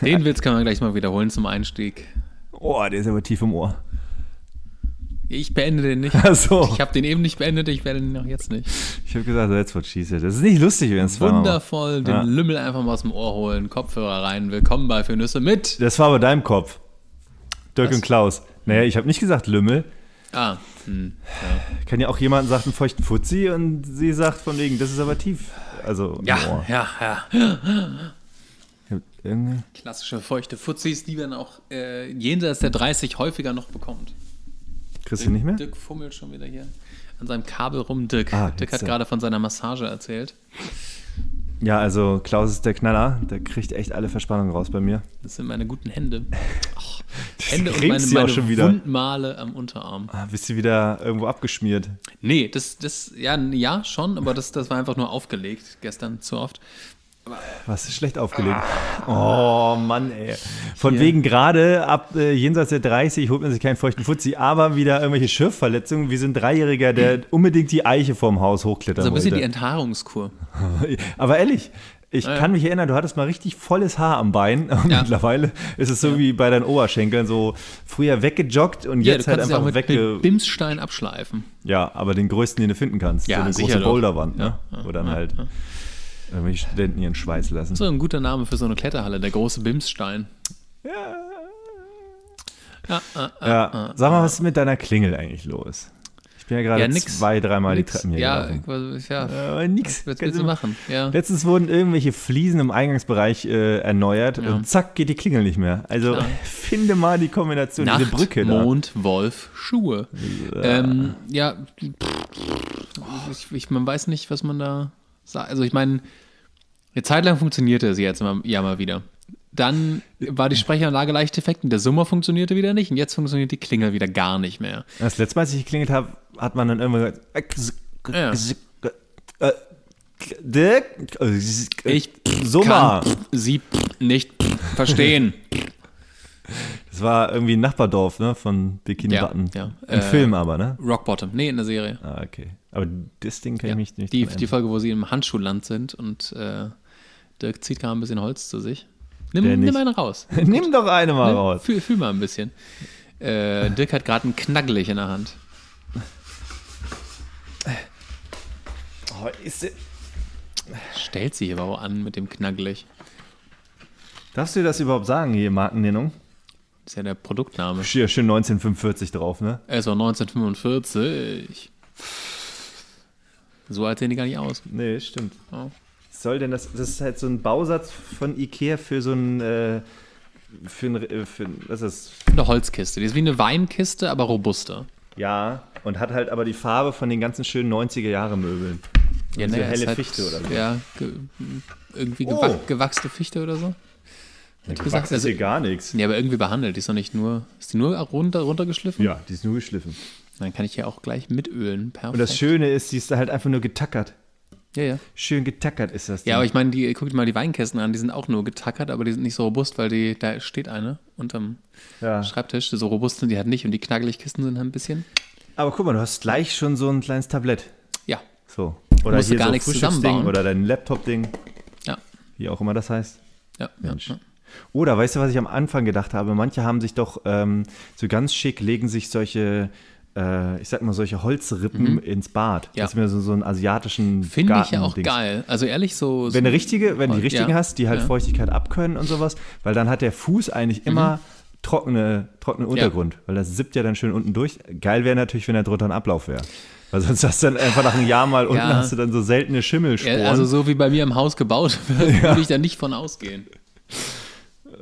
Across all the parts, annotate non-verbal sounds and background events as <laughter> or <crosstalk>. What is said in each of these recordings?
Den Witz kann man gleich mal wiederholen zum Einstieg. Oh, der ist aber tief im Ohr. Ich beende den nicht. Ach so. Ich habe den eben nicht beendet, ich beende den auch jetzt nicht. Ich habe gesagt, that's what she said. Das ist nicht lustig, wenn es war. Wundervoll, den ja. Lümmel einfach mal aus dem Ohr holen, Kopfhörer rein. Willkommen bei Für Nüsse mit. Das war bei deinem Kopf. Dirk Was? und Klaus. Naja, ich habe nicht gesagt Lümmel. Ah. Hm, ja. Kann ja auch jemanden sagen, einen feuchten Futzi und sie sagt von wegen, das ist aber tief. Also ja, ja, ja irgendwie. Klassische feuchte Fuzis, die man auch äh, jenseits der 30 häufiger noch bekommt. Kriegst du nicht mehr? Dirk fummelt schon wieder hier an seinem Kabel rum. Dirk, ah, Dirk hat ja. gerade von seiner Massage erzählt. Ja, also Klaus ist der Knaller. Der kriegt echt alle Verspannungen raus bei mir. Das sind meine guten Hände. <laughs> Oh, Hände und meine, meine schon wieder. Wundmale am Unterarm. Ah, bist du wieder irgendwo abgeschmiert? Nee, das, das, ja, ja, schon, aber das, das war einfach nur aufgelegt gestern zu oft. Was ist schlecht aufgelegt? Ah. Oh Mann, ey. Von Hier. wegen gerade ab äh, jenseits der 30 holt man sich keinen feuchten Fuzzi, aber wieder irgendwelche Schiffverletzungen. Wir sind ein Dreijähriger, der hm. unbedingt die Eiche vorm Haus hochklettern So ein bisschen wollte. die Enthaarungskur. <laughs> aber ehrlich, ich kann mich erinnern, du hattest mal richtig volles Haar am Bein. <laughs> Ja. Mittlerweile ist es so ja. wie bei deinen Oberschenkeln, so früher weggejoggt und jetzt halt einfach wegge. Mit Bimsstein abschleifen. Ja, aber den größten, den du finden kannst. Ja, so eine große Boulderwand, ne? Wo dann halt wenn will ich Studenten ihren Schweiß lassen. So ein guter Name für so eine Kletterhalle, der große Bimsstein. Ja. Ja, ah, ah, ja. Äh, Sag mal, was ist mit deiner Klingel eigentlich los? Ich bin ja gerade ja, zwei, dreimal die Treppen hier ja, gelaufen. Ja, äh, nix. Was, was willst du machen? Ja. Letztens wurden irgendwelche Fliesen im Eingangsbereich äh, erneuert ja. und zack geht die Klingel nicht mehr. Also Klar. <laughs> finde mal die Kombination, Nacht, diese Brücke Mond, da. Wolf, Schuhe. Ja, ähm, ja ich, ich, man weiß nicht, was man da also ich meine, eine Zeit lang funktionierte sie jetzt mal, ja mal wieder. Dann war die Sprechanlage leicht defekt und der Summer funktionierte wieder nicht und jetzt funktioniert die Klingel wieder gar nicht mehr. Das letzte Mal, als ich geklingelt habe, hat man dann irgendwann gesagt, Ich Summer. sie nicht verstehen. <laughs> Es war irgendwie ein Nachbardorf, ne? Von Bikini ja, Button. Ja. Im äh, Film aber, ne? Rock Bottom. Nee, in der Serie. Ah, okay. Aber das Ding kann ja, ich mich nicht die, die Folge, wo sie im Handschuhland sind und äh, Dirk zieht gerade ein bisschen Holz zu sich. Nimm, nimm nicht. raus. <laughs> nimm doch eine mal nimm, raus. Fühl, fühl, mal ein bisschen. Äh, Dirk hat gerade ein Knackelig in der Hand. Oh, ist der Stellt sie hier überhaupt an mit dem Knackelig. Darfst du das überhaupt sagen hier, Markennennung? Das ist ja der Produktname. Schön 1945 drauf, ne? Es war 1945. So alt sehen die gar nicht aus. Nee, stimmt. Oh. Soll denn das, das ist halt so ein Bausatz von Ikea für so ein, äh, für ein, äh, für was ist das? Eine Holzkiste. Die ist wie eine Weinkiste, aber robuster. Ja, und hat halt aber die Farbe von den ganzen schönen 90er-Jahre-Möbeln. Ja, ne, helle Fichte oder so. Ja, ge irgendwie gewach, oh. gewachste Fichte oder so du sagst also, hier eh gar nichts. Ja, aber irgendwie behandelt. Die ist doch nicht nur. Ist die nur runter, runtergeschliffen? Ja, die ist nur geschliffen. Dann kann ich hier auch gleich mitölen. Perfekt. Und das Schöne ist, die ist da halt einfach nur getackert. Ja, ja. Schön getackert ist das. Ding. Ja, aber ich meine, die, guck dir mal die Weinkästen an, die sind auch nur getackert, aber die sind nicht so robust, weil die, da steht eine unterm ja. Schreibtisch. So robust sind die halt nicht und die knackelig Kisten sind halt ein bisschen. Aber guck mal, du hast gleich schon so ein kleines Tablett. Ja. So. Oder hier gar so nichts zusammenbauen. Oder dein Laptop-Ding. Ja. Wie auch immer das heißt. Ja. Mensch. Ja. Oder weißt du, was ich am Anfang gedacht habe? Manche haben sich doch ähm, so ganz schick, legen sich solche äh, ich sag mal, solche Holzrippen mhm. ins Bad. Ja. Das ist mir so, so einen asiatischen Finde ich ja auch Dings. geil. Also ehrlich, so. Wenn, du richtige, wenn die richtigen ja. hast, die halt ja. Feuchtigkeit abkönnen und sowas, weil dann hat der Fuß eigentlich mhm. immer. Mhm. Trockene, trockenen Untergrund, weil das sippt ja dann schön unten durch. Geil wäre natürlich, wenn da drunter ein Ablauf wäre. Weil sonst hast du dann einfach nach einem Jahr mal unten hast du dann so seltene Schimmelspuren. also so wie bei mir im Haus gebaut, <laughs> würde ich da nicht von ausgehen.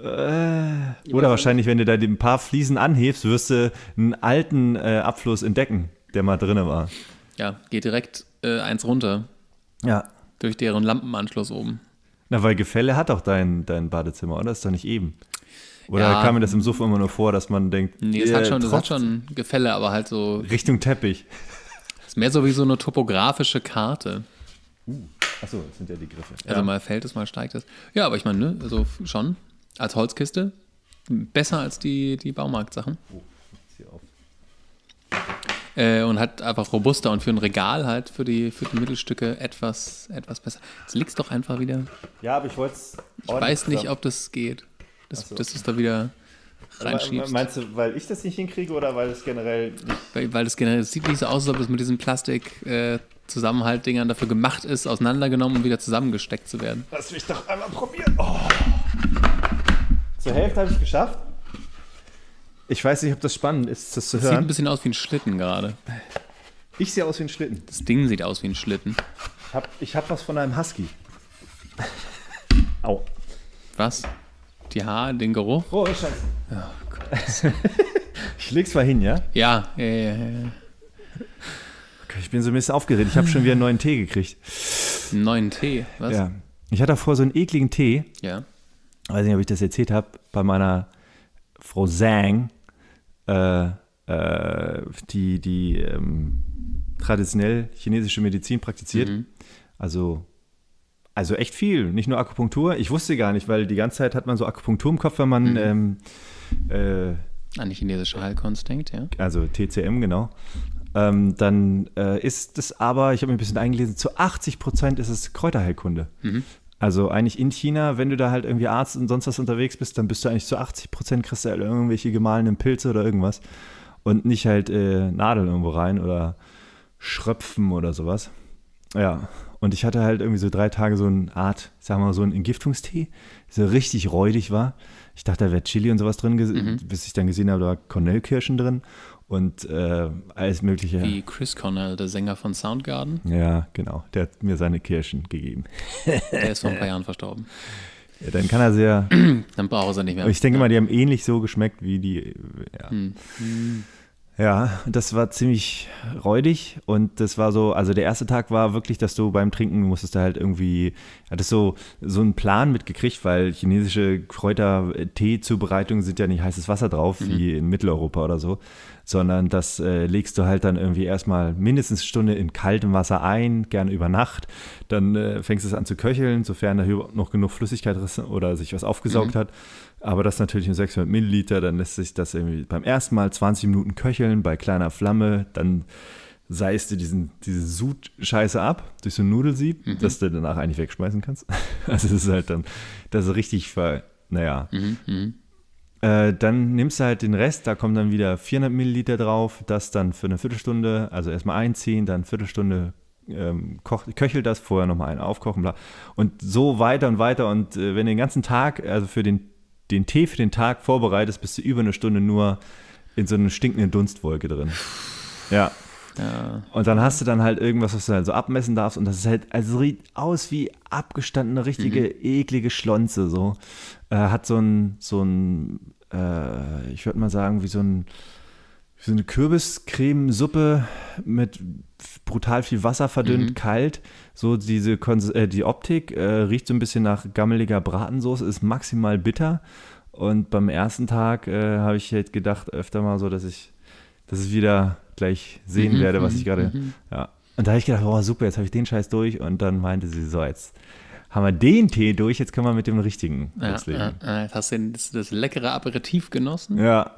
Äh. oder wahrscheinlich, wenn du da ein paar Fliesen anhebst, wirst du einen alten äh, Abfluss entdecken, der mal drin war. Ja, geht direkt äh, eins runter. Ja. Durch deren Lampenanschluss oben. Na, weil Gefälle hat doch dein, dein Badezimmer, oder? Ist doch nicht eben. Oder ja, kam mir das im Sofa immer nur vor, dass man denkt, nee, es hat schon, es hat schon Gefälle, aber halt so. Richtung Teppich. <laughs> Ist mehr so wie so eine topografische Karte. Uh, achso, das sind ja die Griffe. Also ja. mal fällt es, mal steigt es. Ja, aber ich meine, ne, also schon. Als Holzkiste? Besser als die, die Baumarktsachen. Oh, hier auf. Äh, und hat einfach robuster und für ein Regal halt für die, für die Mittelstücke etwas, etwas besser. Jetzt liegst doch einfach wieder. Ja, aber ich wollte es. Ich weiß nicht, ob das geht. Das, so. das ist da wieder reinschiebst. Meinst du, weil ich das nicht hinkriege oder weil es generell Weil, weil das generell, es sieht nicht so aus, als ob es mit diesen Plastik-Zusammenhaltdingern äh, dafür gemacht ist, auseinandergenommen und wieder zusammengesteckt zu werden. Lass mich doch einmal probieren. Oh. Zur Hälfte habe ich es geschafft. Ich weiß nicht, ob das spannend ist, das zu das hören. Sieht ein bisschen aus wie ein Schlitten gerade. Ich sehe aus wie ein Schlitten. Das Ding sieht aus wie ein Schlitten. Ich habe ich hab was von einem Husky. Au. Was? Die Haare, den Geruch? Oh, Scheiße. Oh Gott. <laughs> ich leg's mal hin, ja? Ja, ja, ja, ja. Ich bin so ein bisschen aufgeregt. Ich habe schon wieder einen neuen Tee gekriegt. Einen neuen Tee? Was? Ja. Ich hatte davor so einen ekligen Tee. Ja weiß nicht, ob ich das erzählt habe, bei meiner Frau Zhang, äh, äh, die, die ähm, traditionell chinesische Medizin praktiziert. Mhm. Also, also echt viel, nicht nur Akupunktur. Ich wusste gar nicht, weil die ganze Zeit hat man so Akupunktur im Kopf, wenn man mhm. ähm, äh, an die chinesische Heilkunst denkt, ja. Also TCM, genau. Ähm, dann äh, ist es aber, ich habe mir ein bisschen eingelesen, zu 80 Prozent ist es Kräuterheilkunde. Mhm. Also eigentlich in China, wenn du da halt irgendwie Arzt und sonst was unterwegs bist, dann bist du eigentlich zu 80 Prozent kriegst du halt irgendwelche gemahlenen Pilze oder irgendwas und nicht halt äh, Nadeln irgendwo rein oder Schröpfen oder sowas. Ja, und ich hatte halt irgendwie so drei Tage so eine Art, ich sag mal, so einen Entgiftungstee, der so richtig räudig war. Ich dachte, da wäre Chili und sowas drin, mhm. bis ich dann gesehen habe, da war Cornellkirschen drin und äh, alles Mögliche. Wie Chris Connell, der Sänger von Soundgarden. Ja, genau. Der hat mir seine Kirschen gegeben. <laughs> der ist vor ein paar <laughs> Jahren verstorben. Ja, dann kann er sehr. <clears throat> dann braucht er nicht mehr. Ich denke ja. mal, die haben ähnlich so geschmeckt wie die. Ja. Hm. hm. Ja, das war ziemlich räudig und das war so, also der erste Tag war wirklich, dass du beim Trinken musstest da halt irgendwie, hattest so, so einen Plan mitgekriegt, weil chinesische Kräuter-Tee-Zubereitungen sind ja nicht heißes Wasser drauf, mhm. wie in Mitteleuropa oder so sondern das äh, legst du halt dann irgendwie erstmal mindestens eine Stunde in kaltem Wasser ein, gerne über Nacht. Dann äh, fängst es an zu köcheln, sofern da noch genug Flüssigkeit oder sich was aufgesaugt mhm. hat. Aber das natürlich nur 600 Milliliter, dann lässt sich das irgendwie beim ersten Mal 20 Minuten köcheln bei kleiner Flamme, dann seist du diesen, diese Sud-Scheiße ab durch so ein Nudelsieb, mhm. dass du danach eigentlich wegschmeißen kannst. <laughs> Also das ist halt dann, das ist richtig, naja, mhm, mhm. Äh, dann nimmst du halt den Rest, da kommen dann wieder 400 Milliliter drauf, das dann für eine Viertelstunde, also erstmal einziehen, dann eine Viertelstunde ähm, koch, köchelt das, vorher nochmal einen aufkochen, bla. Und so weiter und weiter. Und äh, wenn du den ganzen Tag, also für den, den Tee für den Tag vorbereitest, bist du über eine Stunde nur in so einer stinkenden Dunstwolke drin. Ja. ja. Und dann hast du dann halt irgendwas, was du halt so abmessen darfst und das ist halt, also sieht aus wie abgestandene, richtige, mhm. eklige Schlonze so. Äh, hat so ein, so ein äh, ich würde mal sagen, wie so, ein, wie so eine Kürbiscremesuppe mit brutal viel Wasser verdünnt, mhm. kalt. So diese Kons äh, die Optik äh, riecht so ein bisschen nach gammeliger Bratensoße, ist maximal bitter. Und beim ersten Tag äh, habe ich halt gedacht, öfter mal so, dass ich, das wieder gleich sehen mhm. werde, was mhm, ich gerade. Mhm. Ja. Und da habe ich gedacht, oh super, jetzt habe ich den Scheiß durch. Und dann meinte sie so, jetzt haben wir den Tee durch, jetzt können wir mit dem richtigen ja, loslegen. Ja, jetzt hast du das, das, leckere Aperitif genossen. Ja.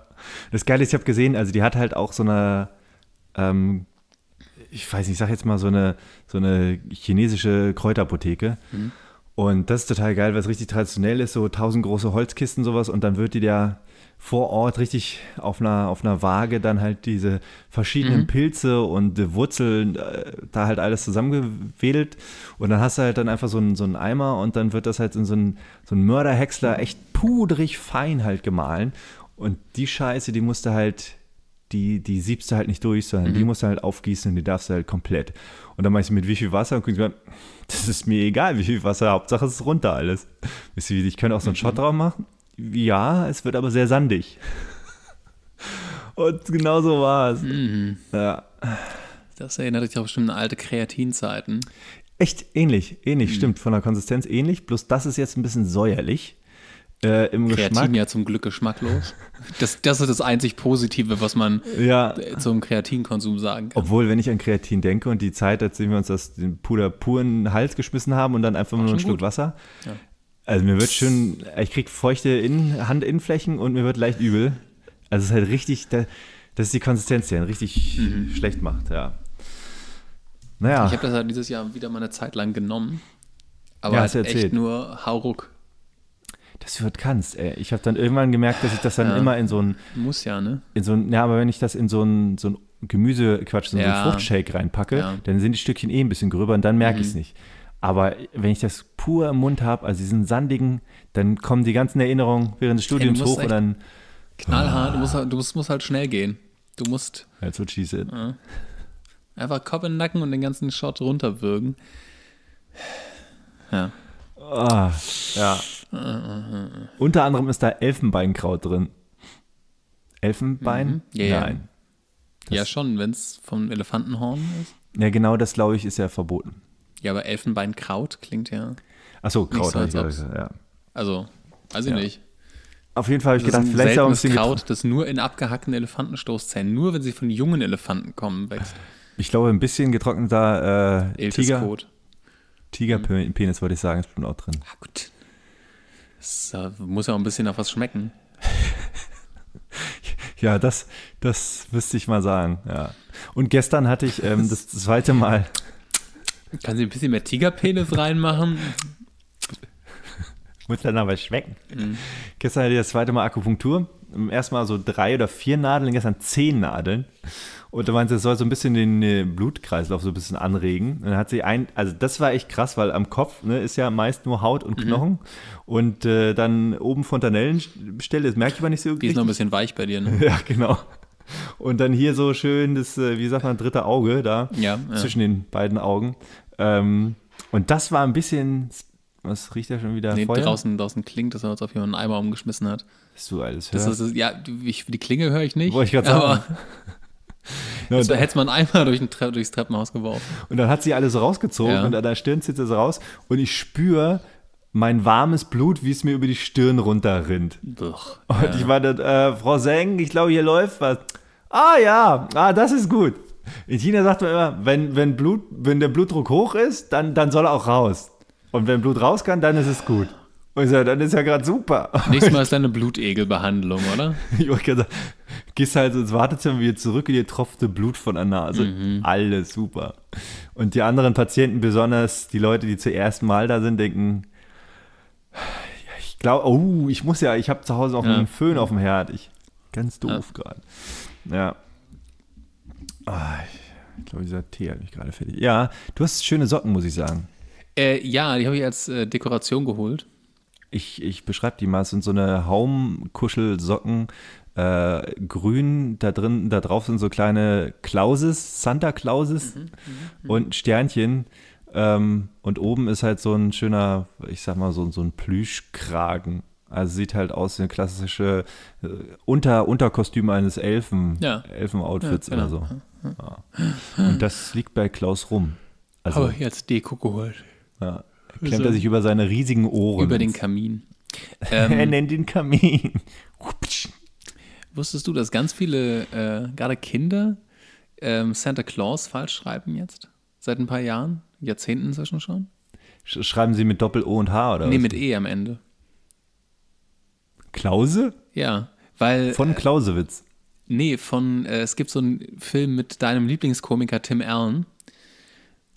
Das Geile ist, ich habe gesehen, also die hat halt auch so eine, ähm, ich weiß nicht, ich sag jetzt mal so eine, so eine chinesische Kräuterapotheke. Mhm. Und das ist total geil, weil es richtig traditionell ist, so tausend große Holzkisten sowas und dann wird die da vor Ort richtig auf einer, auf einer Waage dann halt diese verschiedenen mhm. Pilze und Wurzeln, äh, da halt alles zusammengewedelt. Und dann hast du halt dann einfach so einen, so einen Eimer und dann wird das halt in so einen, so einen Mörderhäcksler mhm. echt pudrig fein halt gemahlen. Und die Scheiße, die musst du halt, die, die siebst du halt nicht durch, sondern mhm. die musst du halt aufgießen und die darfst du halt komplett. Und dann meinst du, mit wie viel Wasser? Und guckst mir, das ist mir egal, wie viel Wasser, Hauptsache es ist runter alles. Wisst ihr, ich könnte auch so einen Shot mhm. drauf machen ja, es wird aber sehr sandig. Und genau so war es. Mhm. Ja. Das erinnert dich auch bestimmt an alte Kreatinzeiten. Echt ähnlich, ähnlich, mhm. stimmt. Von der Konsistenz ähnlich, bloß das ist jetzt ein bisschen säuerlich. Äh, im Kreatin Geschmack. ja zum Glück geschmacklos. Das, das ist das einzig Positive, was man ja. Äh, zum Kreatinkonsum sagen kann. Obwohl, wenn ich an Kreatin denke und die Zeit, als wir uns das den Puder puren Hals geschmissen haben und dann einfach nur ein Stück Wasser, ja. Also mir wird schon, ich krieg feuchte In Handinnenflächen und mir wird leicht übel. Also es ist halt richtig, das ist die Konsistenz, die einen richtig mhm. schlecht macht, ja. Naja. Ich habe das halt dieses Jahr wieder mal eine Zeit lang genommen. Aber ja, halt echt nur Hauruck. Dass du das kannst, ey. Ich habe dann irgendwann gemerkt, dass ich das dann ja. immer in so ein. Muss ja, ne? In so ein, ja, aber wenn ich das in so ein, so ein Gemüsequatsch, so, ja. so Fruchtshake reinpacke, dann sind die Stückchen eh ein bisschen gröber und dann merke mhm. ich es nicht. Aber wenn ich das pur im Mund habe, also diesen sandigen, dann kommen die ganzen Erinnerungen während des Studiums hoch und dann. Knallhart, du, musst, halt, du musst, halt schnell gehen. Du musst. That's what she einfach Kopf in den Nacken und den ganzen Shot runterwürgen. Ja. Ah, ja. Unter anderem ist da Elfenbeinkraut drin. Elfenbein? Mhm. Yeah. Nein. Das ja, schon, wenn es vom Elefantenhorn ist. Ja, genau das, glaube ich, ist ja verboten. Ja, aber Elfenbeinkraut klingt ja. Achso, Kraut. So, als ja, ja. Also, weiß ich ja. nicht. Auf jeden Fall habe ich gedacht, vielleicht ist auch ein bisschen Kraut, das nur in abgehackten Elefantenstoßzähnen, nur wenn sie von jungen Elefanten kommen, wächst. Ich glaube, ein bisschen getrockneter äh, Tiger. Tigerpenis, mhm. würde ich sagen, ist bestimmt auch drin. Ah, gut. Das äh, muss ja auch ein bisschen nach was schmecken. <laughs> ja, das, das müsste ich mal sagen, ja. Und gestern hatte ich ähm, das zweite Mal. Kann sie ein bisschen mehr Tigerpenis reinmachen? <laughs> Muss dann aber schmecken. Mhm. Gestern hatte ich das zweite Mal Akupunktur. Erstmal so drei oder vier Nadeln, gestern zehn Nadeln. Und da meinte sie, es soll so ein bisschen den äh, Blutkreislauf so ein bisschen anregen. Und dann hat sie ein, also das war echt krass, weil am Kopf ne, ist ja meist nur Haut und mhm. Knochen. Mhm. Und äh, dann oben Fontanellenstelle, das merke ich aber nicht so gut. Die ist noch ein bisschen weich bei dir, ne? <laughs> ja, genau. Und dann hier so schön das, äh, wie sagt man, dritte Auge da ja, ja. zwischen den beiden Augen. Ähm, und das war ein bisschen, was riecht ja schon wieder nee, Feuer? Draußen, draußen klingt, dass er uns auf jemanden einen Eimer umgeschmissen hat. Hast du alles hörst. Das ist, ja, ich, die Klinge höre ich nicht. Wollte ich gerade sagen. <laughs> No, <laughs> da hätte man einmal durch ein Tre durchs Treppenhaus geworfen. Und dann hat sie alles rausgezogen ja. und an der Stirn sitzt es raus. Und ich spüre, mein warmes Blut, wie es mir über die Stirn runterrinnt. Doch. Und ja. ich war da, äh, Frau Seng, ich glaube, hier läuft was. Ah ja, ah, das ist gut. In China sagt man immer, wenn, wenn, Blut, wenn der Blutdruck hoch ist, dann, dann soll er auch raus. Und wenn Blut raus kann, dann ist es gut. Und ich sage, dann ist ja gerade super. Nächstes Mal ist dann eine Blutegelbehandlung, oder? <laughs> ich wollte gerade sagen, gehst halt ins Wartezimmer wieder zurück und dir tropfte Blut von der Nase. Mhm. Alles super. Und die anderen Patienten, besonders die Leute, die zum ersten Mal da sind, denken, ich glaube, oh, ich muss ja, ich habe zu Hause auch ja. einen Föhn auf dem Herd. Ich, ganz doof ja. gerade. Ja. Ah, ich glaube, dieser Tee hat mich gerade fertig. Ja, du hast schöne Socken, muss ich sagen. Äh, ja, die habe ich als äh, Dekoration geholt. Ich, ich beschreibe die mal. Es sind so eine Haumkuschelsocken. Äh, grün, da drin, da drauf sind so kleine Klauses, Santa Klauses mhm, mhm, mhm, und Sternchen. Ähm, und oben ist halt so ein schöner, ich sag mal, so, so ein Plüschkragen. Also sieht halt aus wie ein klassische äh, Unter, Unterkostüm eines Elfen, ja. Elfen-Outfits ja, genau. oder so. Ja. Und das liegt bei Klaus rum. Also, Aber jetzt Deko geholt. Ja. Klemmt so. er sich über seine riesigen Ohren. Über den Kamin. <laughs> Ähm, er nennt den Kamin. Wusstest du, dass ganz viele, äh, gerade Kinder, ähm, Santa Claus falsch schreiben jetzt? Seit ein paar Jahren? Jahrzehnten inzwischen schon. Schreiben Sie mit Doppel-O und H oder nee, was? Nee, mit E am Ende. Klause? Ja, weil. Von Klausewitz. Äh, nee, von. Äh, es gibt so einen Film mit deinem Lieblingskomiker Tim Allen.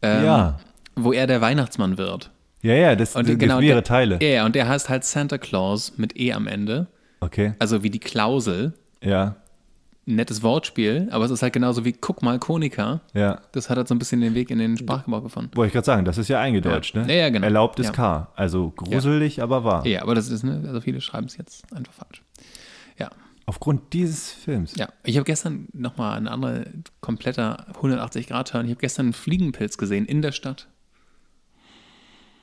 Ähm, ja. Wo er der Weihnachtsmann wird. Ja, ja, das sind genau, mehrere Teile. Ja, und der heißt halt Santa Claus mit E am Ende. Okay. Also wie die Klausel. Ja nettes Wortspiel, aber es ist halt genauso wie guck mal Konika. Ja. Das hat halt so ein bisschen den Weg in den Sprachgebrauch gefunden. Wollte ich gerade sagen, das ist ja eingedeutscht, ja. ne? Ja, ja, genau. Erlaubtes ja. K. Also gruselig, ja. aber wahr. Ja, aber das ist, ne, also viele schreiben es jetzt einfach falsch. Ja. Aufgrund dieses Films. Ja, ich habe gestern nochmal ein anderer kompletter 180-Grad-Turn. Ich habe gestern einen Fliegenpilz gesehen in der Stadt.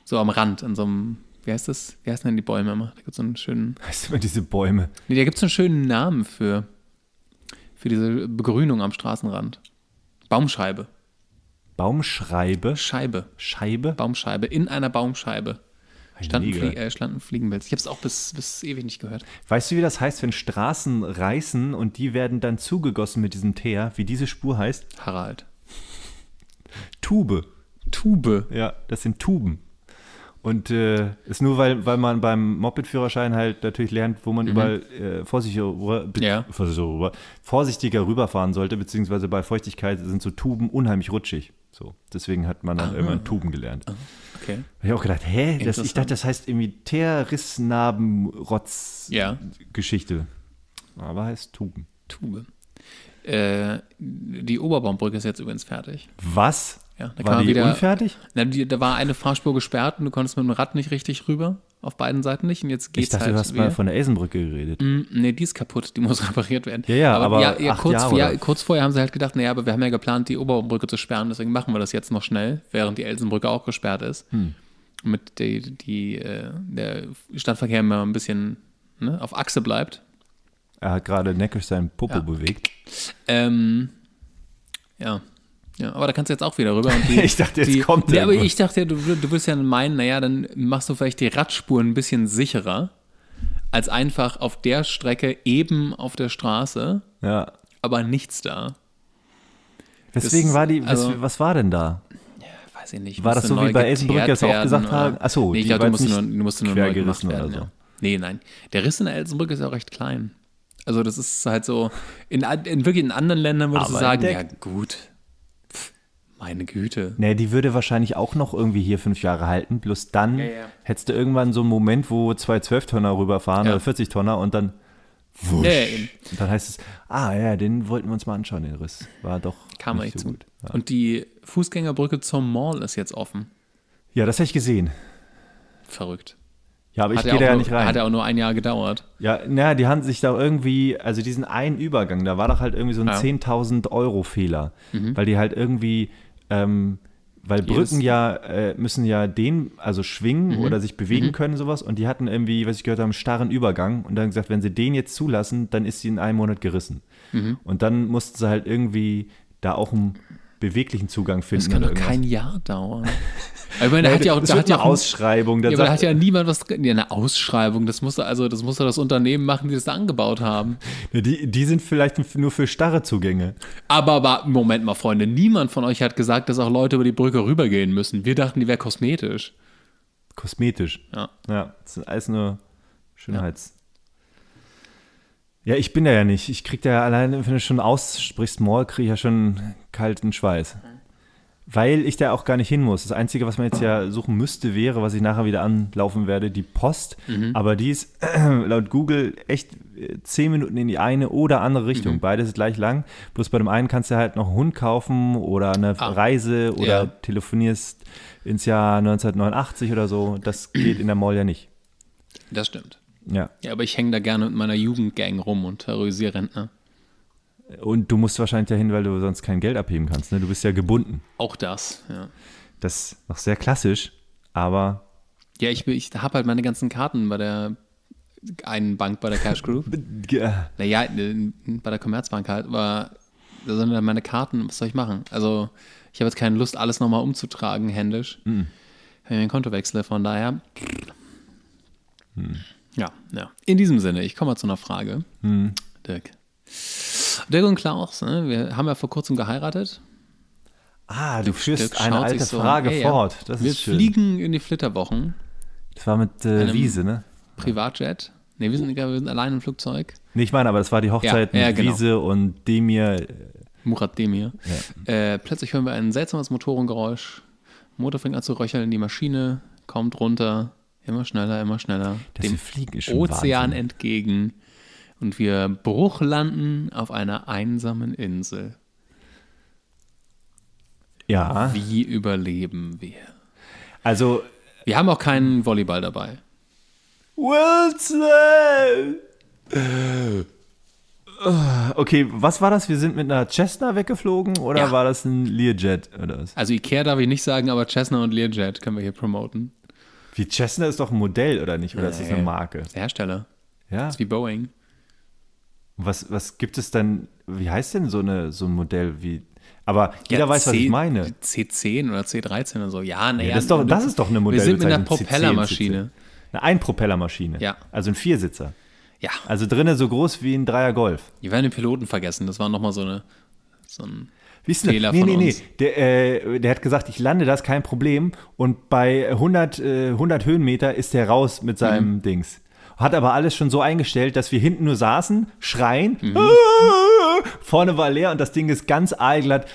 So am Rand, in so einem wie heißt das? Wie heißen denn die Bäume immer? Da gibt es so einen schönen. Heißt immer diese Bäume. Nee, da gibt es so einen schönen Namen für für diese Begrünung am Straßenrand. Baumscheibe. Baumscheibe? Scheibe. Scheibe? Baumscheibe. In einer Baumscheibe. Standen, Flie äh, standen Fliegenpilz. Ich habe es auch bis, bis ewig nicht gehört. Weißt du, wie das heißt, wenn Straßen reißen und die werden dann zugegossen mit diesem Teer? Wie diese Spur heißt? Harald. Tube. Tube. Ja, das sind Tuben. Und äh, ist nur, weil, weil man beim Moped-Führerschein halt natürlich lernt, wo man mhm. überall äh, vorsichtiger, ja. vorsichtiger rüberfahren sollte, beziehungsweise bei Feuchtigkeit sind so Tuben unheimlich rutschig. So, deswegen hat man dann Aha. irgendwann Tuben gelernt. Ah, okay. Da habe ich auch gedacht, hä, das, ich dachte, das heißt irgendwie Teerrissnarbenrotz-Geschichte. Ja. Aber heißt Tuben. Tube. Äh, die Oberbaumbrücke ist jetzt übrigens fertig. Was? Ja, da war die wieder, unfertig? Na, die, da war eine Fahrspur gesperrt und du konntest mit dem Rad nicht richtig rüber, auf beiden Seiten nicht. Und jetzt geht's Ich dachte, halt du hast wieder. mal von der Eisenbrücke geredet. Mm, nee, die ist kaputt, die muss <laughs> repariert werden. Ja, ja, aber, aber ja, ja, kurz, Jahre, ja, kurz vorher haben sie halt gedacht, naja, aber wir haben ja geplant, die Oberbrücke zu sperren, deswegen machen wir das jetzt noch schnell, während die Elsenbrücke auch gesperrt ist. Hm. Mit die, die, äh, der Stadtverkehr immer ein bisschen ne, auf Achse bleibt. Er hat gerade neckisch seinen Popo ja. bewegt. Ähm, ja. Ja, aber da kannst du jetzt auch wieder rüber. <laughs> Die, ich dachte, jetzt die, kommt der. Ja, aber ich dachte, du, du wirst ja meinen, naja, dann machst du vielleicht die Radspuren ein bisschen sicherer, als einfach auf der Strecke eben auf der Straße, ja. aber nichts da. Deswegen das, war die, also was, also, was war denn da? Ja, weiß ich nicht. War das so wie bei Elsenbrück, jetzt auch gesagt haben? Achso, nee, ich glaube, du musst nur, du musst nur neu gemacht werden. Oder so. Ja. Nee, nein. Der Riss in der Elsenbrück ist ja auch recht klein. Also das ist halt so, in, in wirklich in anderen Ländern würdest aber du sagen, ja gut, meine Güte. Nee, die würde wahrscheinlich auch noch irgendwie hier fünf Jahre halten. Bloß dann ja, ja. hättest du irgendwann so einen Moment, wo zwei Zwölftonner rüberfahren ja. oder 40-Tonner und dann wusch. und dann heißt es, ah ja, den wollten wir uns mal anschauen, den Riss. War doch Kam nicht so gut. Und die Fußgängerbrücke zum Mall ist jetzt offen. Ja, das hätte ich gesehen. Verrückt. Ja, aber ich gehe da ja nicht rein. Hat ja auch nur ein Jahr gedauert. Ja, naja, die haben sich da irgendwie, also diesen einen Übergang, da war doch halt irgendwie so ein ja. 10.000 Euro Fehler, mhm. weil die halt irgendwie ähm, weil Jedes Brücken ja äh, müssen ja den, also schwingen mhm. oder sich bewegen mhm. können, sowas. Und die hatten irgendwie, was ich gehört habe, einen starren Übergang und dann gesagt, wenn sie den jetzt zulassen, dann ist sie in einem Monat gerissen. Mhm. Und dann mussten sie halt irgendwie da auch einen beweglichen Zugang finden. Das kann doch irgendwas. kein Jahr dauern. <laughs> Ich meine, da hat ja auch, da hat ja Ausschreibung. Ja, aber da hat ja niemand was drin. Ja, eine Ausschreibung, das musste also, das musste das Unternehmen machen, die das da angebaut haben. Die, die sind vielleicht nur für starre Zugänge. Aber, aber, Moment mal, Freunde, niemand von euch hat gesagt, dass auch Leute über die Brücke rübergehen müssen. Wir dachten, die wäre kosmetisch. Kosmetisch? Ja. Ja, das ist alles nur Schönheits. Ja. ja. ich bin da ja nicht. Ich krieg da ja allein, wenn du schon aussprichst, Maul, kriege ich ja schon kalten Schweiß weil ich da auch gar nicht hin muss. Das Einzige, was man jetzt ja suchen müsste, wäre, was ich nachher wieder anlaufen werde, die Post. Mhm. Aber die ist äh, <clears throat> laut Google echt äh, zehn Minuten in die eine oder andere Richtung. Mhm. Beides ist gleich lang. Bloß bei dem einen kannst du halt noch einen Hund kaufen oder eine ah. Reise oder ja. telefonierst ins Jahr 1989 oder so. Das <clears throat> geht in der Mall ja nicht. Das stimmt. Ja. Ja, aber ich hänge da gerne mit meiner Jugendgang rum und terrorisiere Rentner. Und du musst wahrscheinlich dahin, weil du sonst kein Geld abheben kannst. Ne? Du bist ja gebunden. Auch das, ja. Das ist noch sehr klassisch, aber. Ja, ich, ich habe halt meine ganzen Karten bei der einen Bank, bei der Cash Group. <laughs> ja. Naja, äh, bei der Commerzbank halt, aber da sind dann meine Karten, was soll ich machen? Also, ich habe jetzt keine Lust, alles nochmal umzutragen, händisch. Mhm. Wenn ich mein Konto wechsle, von daher. Mhm. Ja, ja. In diesem Sinne, ich komme mal zu einer Frage. Mhm. Dirk. Dirk und Klaus, ne? wir haben ja vor kurzem geheiratet. Ah, du führst eine alte so, Frage hey, fort. Das wir ist schön. fliegen in die Flitterwochen. Das war mit äh, Wiese, ne? Privatjet. Ne, wir sind, wir sind allein im Flugzeug. Nee, ich meine, aber das war die Hochzeit ja, ja, mit genau. Wiese und Demir. Murat Demir. Ja. Äh, plötzlich hören wir ein seltsames Motorengeräusch. Motor fängt an zu röcheln, die Maschine kommt runter. Immer schneller, immer schneller. Das dem Fliegen ist schon Ozean Wahnsinn. entgegen und wir bruchlanden auf einer einsamen Insel. Ja. Wie überleben wir? Also. Wir haben auch keinen Volleyball dabei. Wilson! Okay, was war das? Wir sind mit einer Cessna weggeflogen oder ja. war das ein Learjet oder was? Also Ikea darf ich nicht sagen, aber Cessna und Learjet können wir hier promoten. Wie Cessna ist doch ein Modell oder nicht? Oder nee. ist das eine Marke? Das ist Hersteller. Ja. Das ist wie Boeing. Was, was gibt es denn, wie heißt denn so, eine, so ein Modell wie aber jeder ja, weiß, C, was ich meine. C10 oder C13 oder so. Ja, naja. Ja, das, ist doch, das ist doch eine Modell. Wir sind mit einer Propellermaschine. Eine Einpropellermaschine. Ja. Also ein Viersitzer. Ja. Also drinnen so groß wie ein Dreier Golf. Die werden den Piloten vergessen. Das war nochmal so, eine, so ein wie ist Fehler nee, von nee, nee. uns. Der, äh, der hat gesagt, ich lande, das kein Problem. Und bei 100, äh, 100 Höhenmeter ist der raus mit seinem mhm. Dings hat aber alles schon so eingestellt, dass wir hinten nur saßen, schreien, mhm. Ah! vorne war leer und das Ding ist ganz aalglatt.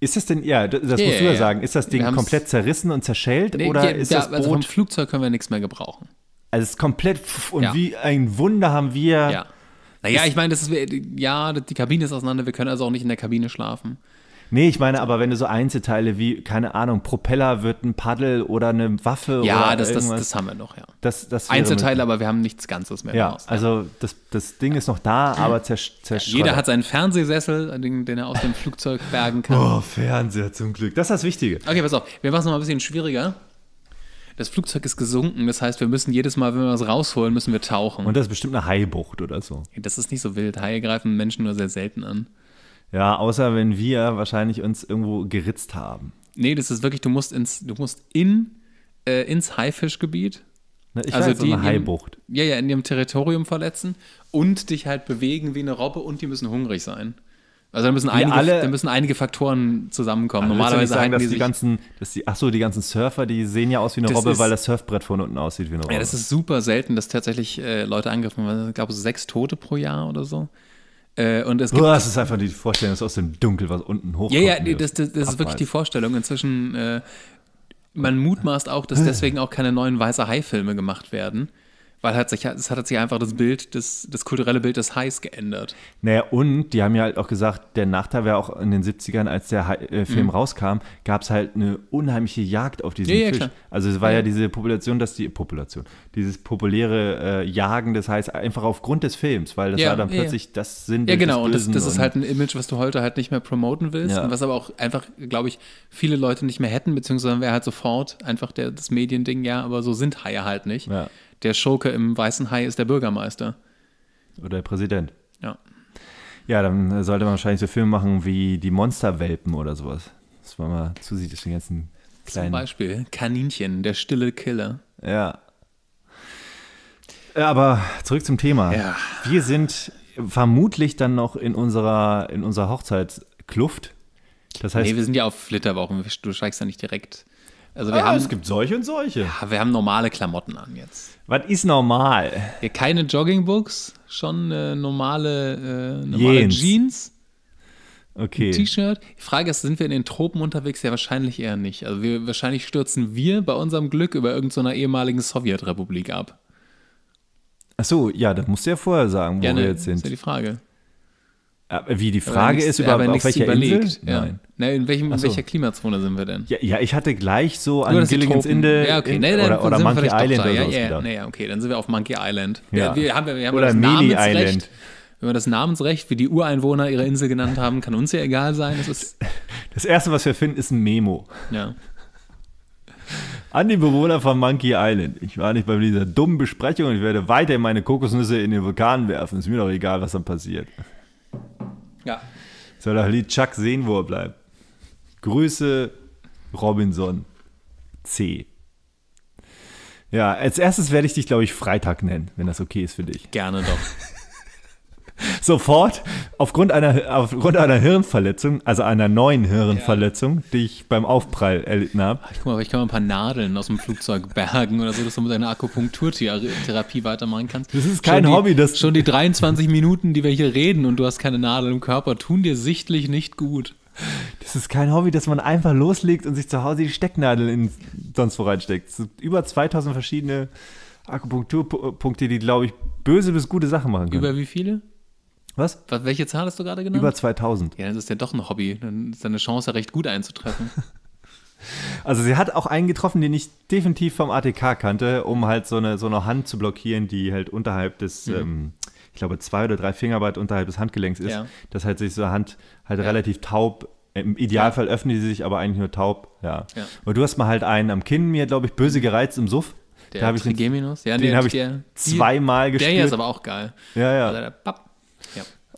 Ist das denn, ja, das yeah, musst du ja, sagen, ist das Ding komplett zerrissen und zerschellt nee, oder ja, ist das Boot? Also vom Flugzeug können wir nichts mehr gebrauchen. Also es ist komplett und ja. wie ein Wunder haben wir. Ja. Naja, ich meine, das ist, ja, die Kabine ist auseinander, wir können also auch nicht in der Kabine schlafen. Nee, ich meine, aber wenn du so Einzelteile wie, keine Ahnung, Propeller wird ein Paddel oder eine Waffe ja, oder das, irgendwas. Ja, das, das haben wir noch, ja. Das, das Einzelteile, aber wir haben nichts Ganzes mehr. Ja, raus, also ja. das, das Ding ist noch da, aber zerstört. Jeder hat seinen Fernsehsessel, äh, den, den er aus dem Flugzeug bergen kann. Oh, Fernseher zum Glück. Das ist das Wichtige. Okay, pass auf, wir machen es noch ein bisschen schwieriger. Das Flugzeug ist gesunken, das heißt, wir müssen jedes Mal, wenn wir was rausholen, müssen wir tauchen. Und das ist bestimmt eine Haibucht oder so. Das ist nicht so wild. Haie greifen Menschen nur sehr selten an. Ja, außer wenn wir wahrscheinlich uns irgendwo geritzt haben. Nee, das ist wirklich, du musst ins, du musst in, äh, ins Haifischgebiet. Ne, ich also weiß, die so eine Haibucht. Ihrem, ja, ja, in ihrem Territorium verletzen und dich halt bewegen wie eine Robbe und die müssen hungrig sein. Also da müssen, einige, alle, da müssen einige Faktoren zusammenkommen. Also Normalerweise sagen, dass die, sich, ganzen, dass die, ach so, die ganzen Surfer, die sehen ja aus wie eine Robbe, ist, weil das Surfbrett von unten aussieht wie eine Robbe. Ja, das ist super selten, dass tatsächlich äh, Leute angegriffen werden. Ich glaube, sechs Tote pro Jahr oder so. Äh, und es gibt, das ist einfach die Vorstellung, dass aus dem Dunkel was unten hochkommt. Ja, ja, das, das, das ist wirklich die Vorstellung. Inzwischen, äh, man mutmaßt auch, dass äh. deswegen auch keine neuen Weiße Hai-Filme gemacht werden. Weil hat sich, es hat sich einfach das Bild, des, das kulturelle Bild des Highs geändert. Naja, und die haben ja halt auch gesagt, der Nachteil wäre auch in den 70ern, als der Hai, äh, Film mhm. rauskam, gab es halt eine unheimliche Jagd auf diesen ja, Fisch. Ja, also es war ja. ja. diese Population, dass die Population, dieses populäre äh, Jagen des Highs einfach aufgrund des Films, weil das war dann plötzlich das Sinn des Ja, genau, des und das, das und ist halt ein Image, was du heute halt nicht mehr promoten willst und was aber auch einfach, glaube ich, viele Leute nicht mehr hätten, beziehungsweise wäre halt sofort einfach der, das Mediending, ja, aber so sind Haie halt nicht. Ja der Schurke im Weißen Hai ist der Bürgermeister. Oder der Präsident. Ja. Ja, dann sollte man wahrscheinlich so Filme machen wie die Monsterwelpen oder sowas. Dass man mal zusieht, dass die ganzen kleinen. Zum Beispiel Kaninchen, der stille Killer. Ja. ja äh, aber zurück zum Thema. Ja. Wir sind vermutlich dann noch in unserer, in unserer Hochzeitskluft. Das heißt, nee, wir sind ja auf Flitterwochen. Du steigst ja nicht direkt also wir ah, haben, es gibt solche und solche. Ja, wir haben normale Klamotten an jetzt. Was ist normal? Ja, keine Joggingbuchs, schon äh, normale, äh, normale Jeans. Okay. T-Shirt. Die Frage ist, sind wir in den Tropen unterwegs? Ja, wahrscheinlich eher nicht. Also wir, wahrscheinlich stürzen wir bei unserem Glück über irgendeiner so ehemaligen Sowjetrepublik ab. Ach so, ja, das musst du ja vorher sagen, wo ja, ne, wir jetzt sind. Das ist ja die Frage. Äh, wie die Frage nichts, ist, über auf welcher überlegt. Insel? Ja. Nein. Nein, in, welchem, so. welcher Klimazone sind wir denn? Ja, ja ich hatte gleich so du an Gilligan's Insel ja, okay. nee, oder, oder Monkey Island oder so ja, ja, okay, dann sind wir auf Monkey Island. Ja. Wir, haben, wir haben oder das Mini Island. Wenn wir das Namensrecht, wie die Ureinwohner ihre Insel genannt haben, kann uns ja egal sein. Das, ist das Erste, was wir finden, ist ein Memo. Ja. An die Bewohner von Monkey Island. Ich war nicht bei dieser dummen Besprechung und ich werde weiterhin meine Kokosnüsse in den Vulkan werfen. Ist mir doch egal, was dann passiert. Ja. Soll doch Lee Chuck sehen, wo er bleibt. Grüße Robinson C. Ja, als erstes werde ich dich, glaube ich, Freitag nennen, wenn das okay ist für dich. Gerne doch. <laughs> sofort aufgrund einer, aufgrund einer Hirnverletzung, also einer neuen Hirnverletzung, ja. die ich beim Aufprall erlitten habe. Guck mal, ich kann mal ein paar Nadeln aus dem Flugzeug <laughs> bergen oder so, dass du mit deiner Akupunkturtherapie weitermachen kannst. Das ist kein die, Hobby. Das schon die 23 Minuten, die wir hier reden und du hast keine Nadel im Körper, tun dir sichtlich nicht gut. Das ist kein Hobby, dass man einfach loslegt und sich zu Hause die Stecknadel in sonst wo reinsteckt. Es sind über 2000 verschiedene Akupunkturpunkte, die, glaube ich, böse bis gute Sachen machen können. Über wie viele? Was? Welche Zahl hast du gerade genannt? Über 2000. Ja, das ist ja doch ein Hobby. Dann ist deine Chance recht gut einzutreffen. <laughs> also sie hat auch einen getroffen, den ich definitiv vom ATK kannte, um halt so eine, so eine Hand zu blockieren, die halt unterhalb des, mhm. ähm, ich glaube, zwei oder drei Finger weit unterhalb des Handgelenks ist, ja. dass halt sich so eine Hand halt ja. relativ taub im Idealfall ja. öffnen die sich aber eigentlich nur taub. Ja. ja. Und du hast mal halt einen am Kinn mir, glaube ich, böse mhm. gereizt im Suff. Der da habe ich den, Trigeminus. Ja, den habe ich der, zweimal gespielt. Der hier ist aber auch geil. Ja, ja. Also der, papp,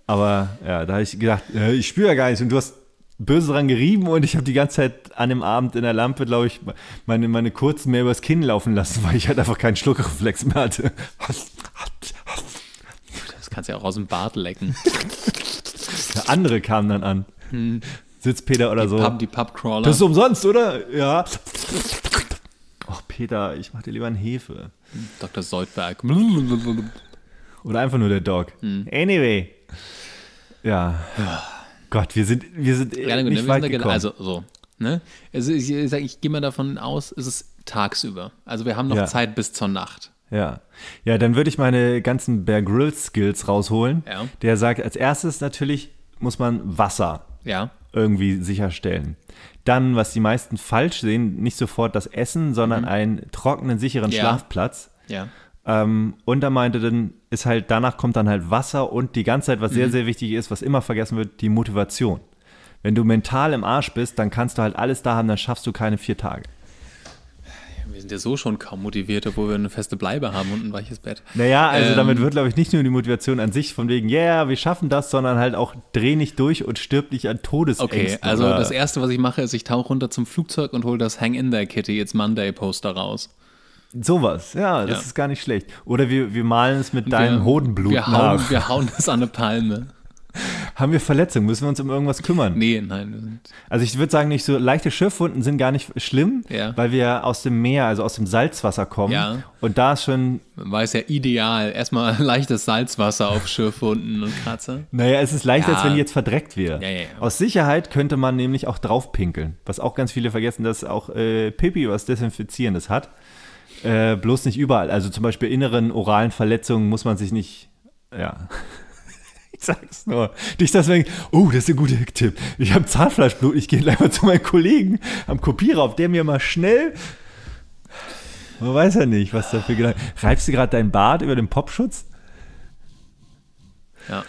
aber ja, da habe ich gedacht, ich spüre ja gar nichts. Und du hast böse dran gerieben und ich habe die ganze Zeit an dem Abend in der Lampe, glaube ich, meine, meine kurzen mehr übers Kinn laufen lassen, <laughs> weil ich halt einfach keinen Schluckreflex mehr hatte. Das kannst du ja auch aus dem Bart lecken. Der andere kam dann an. Hm. Sitzpeter oder die so. Pub, die Pubcrawler. Das ist umsonst, oder? Ja. Ach, Peter, ich mach dir lieber einen Hefe. Dr. Soldberg. Oder einfach nur der Dog. Hm. Anyway. Ja. Gott, wir sind, wir sind ja, äh, gut, nicht weit gekommen. Genau, also so. Ne? Also ich, ich, ich gehe mal davon aus, es ist tagsüber. Also wir haben noch ja. Zeit bis zur Nacht. Ja. Ja, dann würde ich meine ganzen Bear Grylls Skills rausholen. Ja. Der sagt, als erstes natürlich muss man Wasser ja. irgendwie sicherstellen. Dann, was die meisten falsch sehen, nicht sofort das Essen, sondern mhm. einen trockenen, sicheren Schlafplatz. Ja. Ähm, und da meinte dann, ist halt, danach kommt dann halt Wasser und die ganze Zeit, was mhm. sehr, sehr wichtig ist, was immer vergessen wird, die Motivation. Wenn du mental im Arsch bist, dann kannst du halt alles da haben, dann schaffst du keine vier Tage. Wir sind ja so schon kaum motiviert, obwohl wir eine feste Bleibe haben und ein weiches Bett. Naja, also ähm, damit wird, glaube ich, nicht nur die Motivation an sich von wegen, ja, yeah, wir schaffen das, sondern halt auch dreh nicht durch und stirb nicht an Todesängsten. Okay, also das Erste, was ich mache, ist, ich tauche runter zum Flugzeug und hole das Hang in there Kitty, jetzt Monday Poster raus. Sowas, ja, das ja. ist gar nicht schlecht. Oder wir, wir malen es mit wir, deinem Hodenblut wir hauen, Wir hauen das an eine Palme. <laughs> Haben wir Verletzungen? Müssen wir uns um irgendwas kümmern? Nee, nein. Also ich würde sagen, nicht so leichte Schiffwunden sind gar nicht schlimm, ja. weil wir aus dem Meer, also aus dem Salzwasser kommen. Ja. Und da ist schon. War es ja ideal. Erstmal <laughs> leichtes Salzwasser auf Schiffwunden und Kratzer. Naja, es ist leichter, ja. als wenn jetzt verdreckt wäre. Aus Sicherheit könnte man nämlich auch draufpinkeln, was auch ganz viele vergessen, dass auch äh, Pipi was Desinfizierendes hat. Äh, bloß nicht überall. Also zum Beispiel inneren oralen Verletzungen muss man sich nicht. Ja. <laughs> Ich sag's nur. Dich deswegen. oh, das ist ein guter Tipp. Ich habe Zahnfleischblut, ich gehe gleich mal zu meinem Kollegen am Kopierer, auf der mir mal schnell. Man weiß ja nicht, was dafür gedacht Reibst du gerade deinen Bart über den Popschutz? Ja.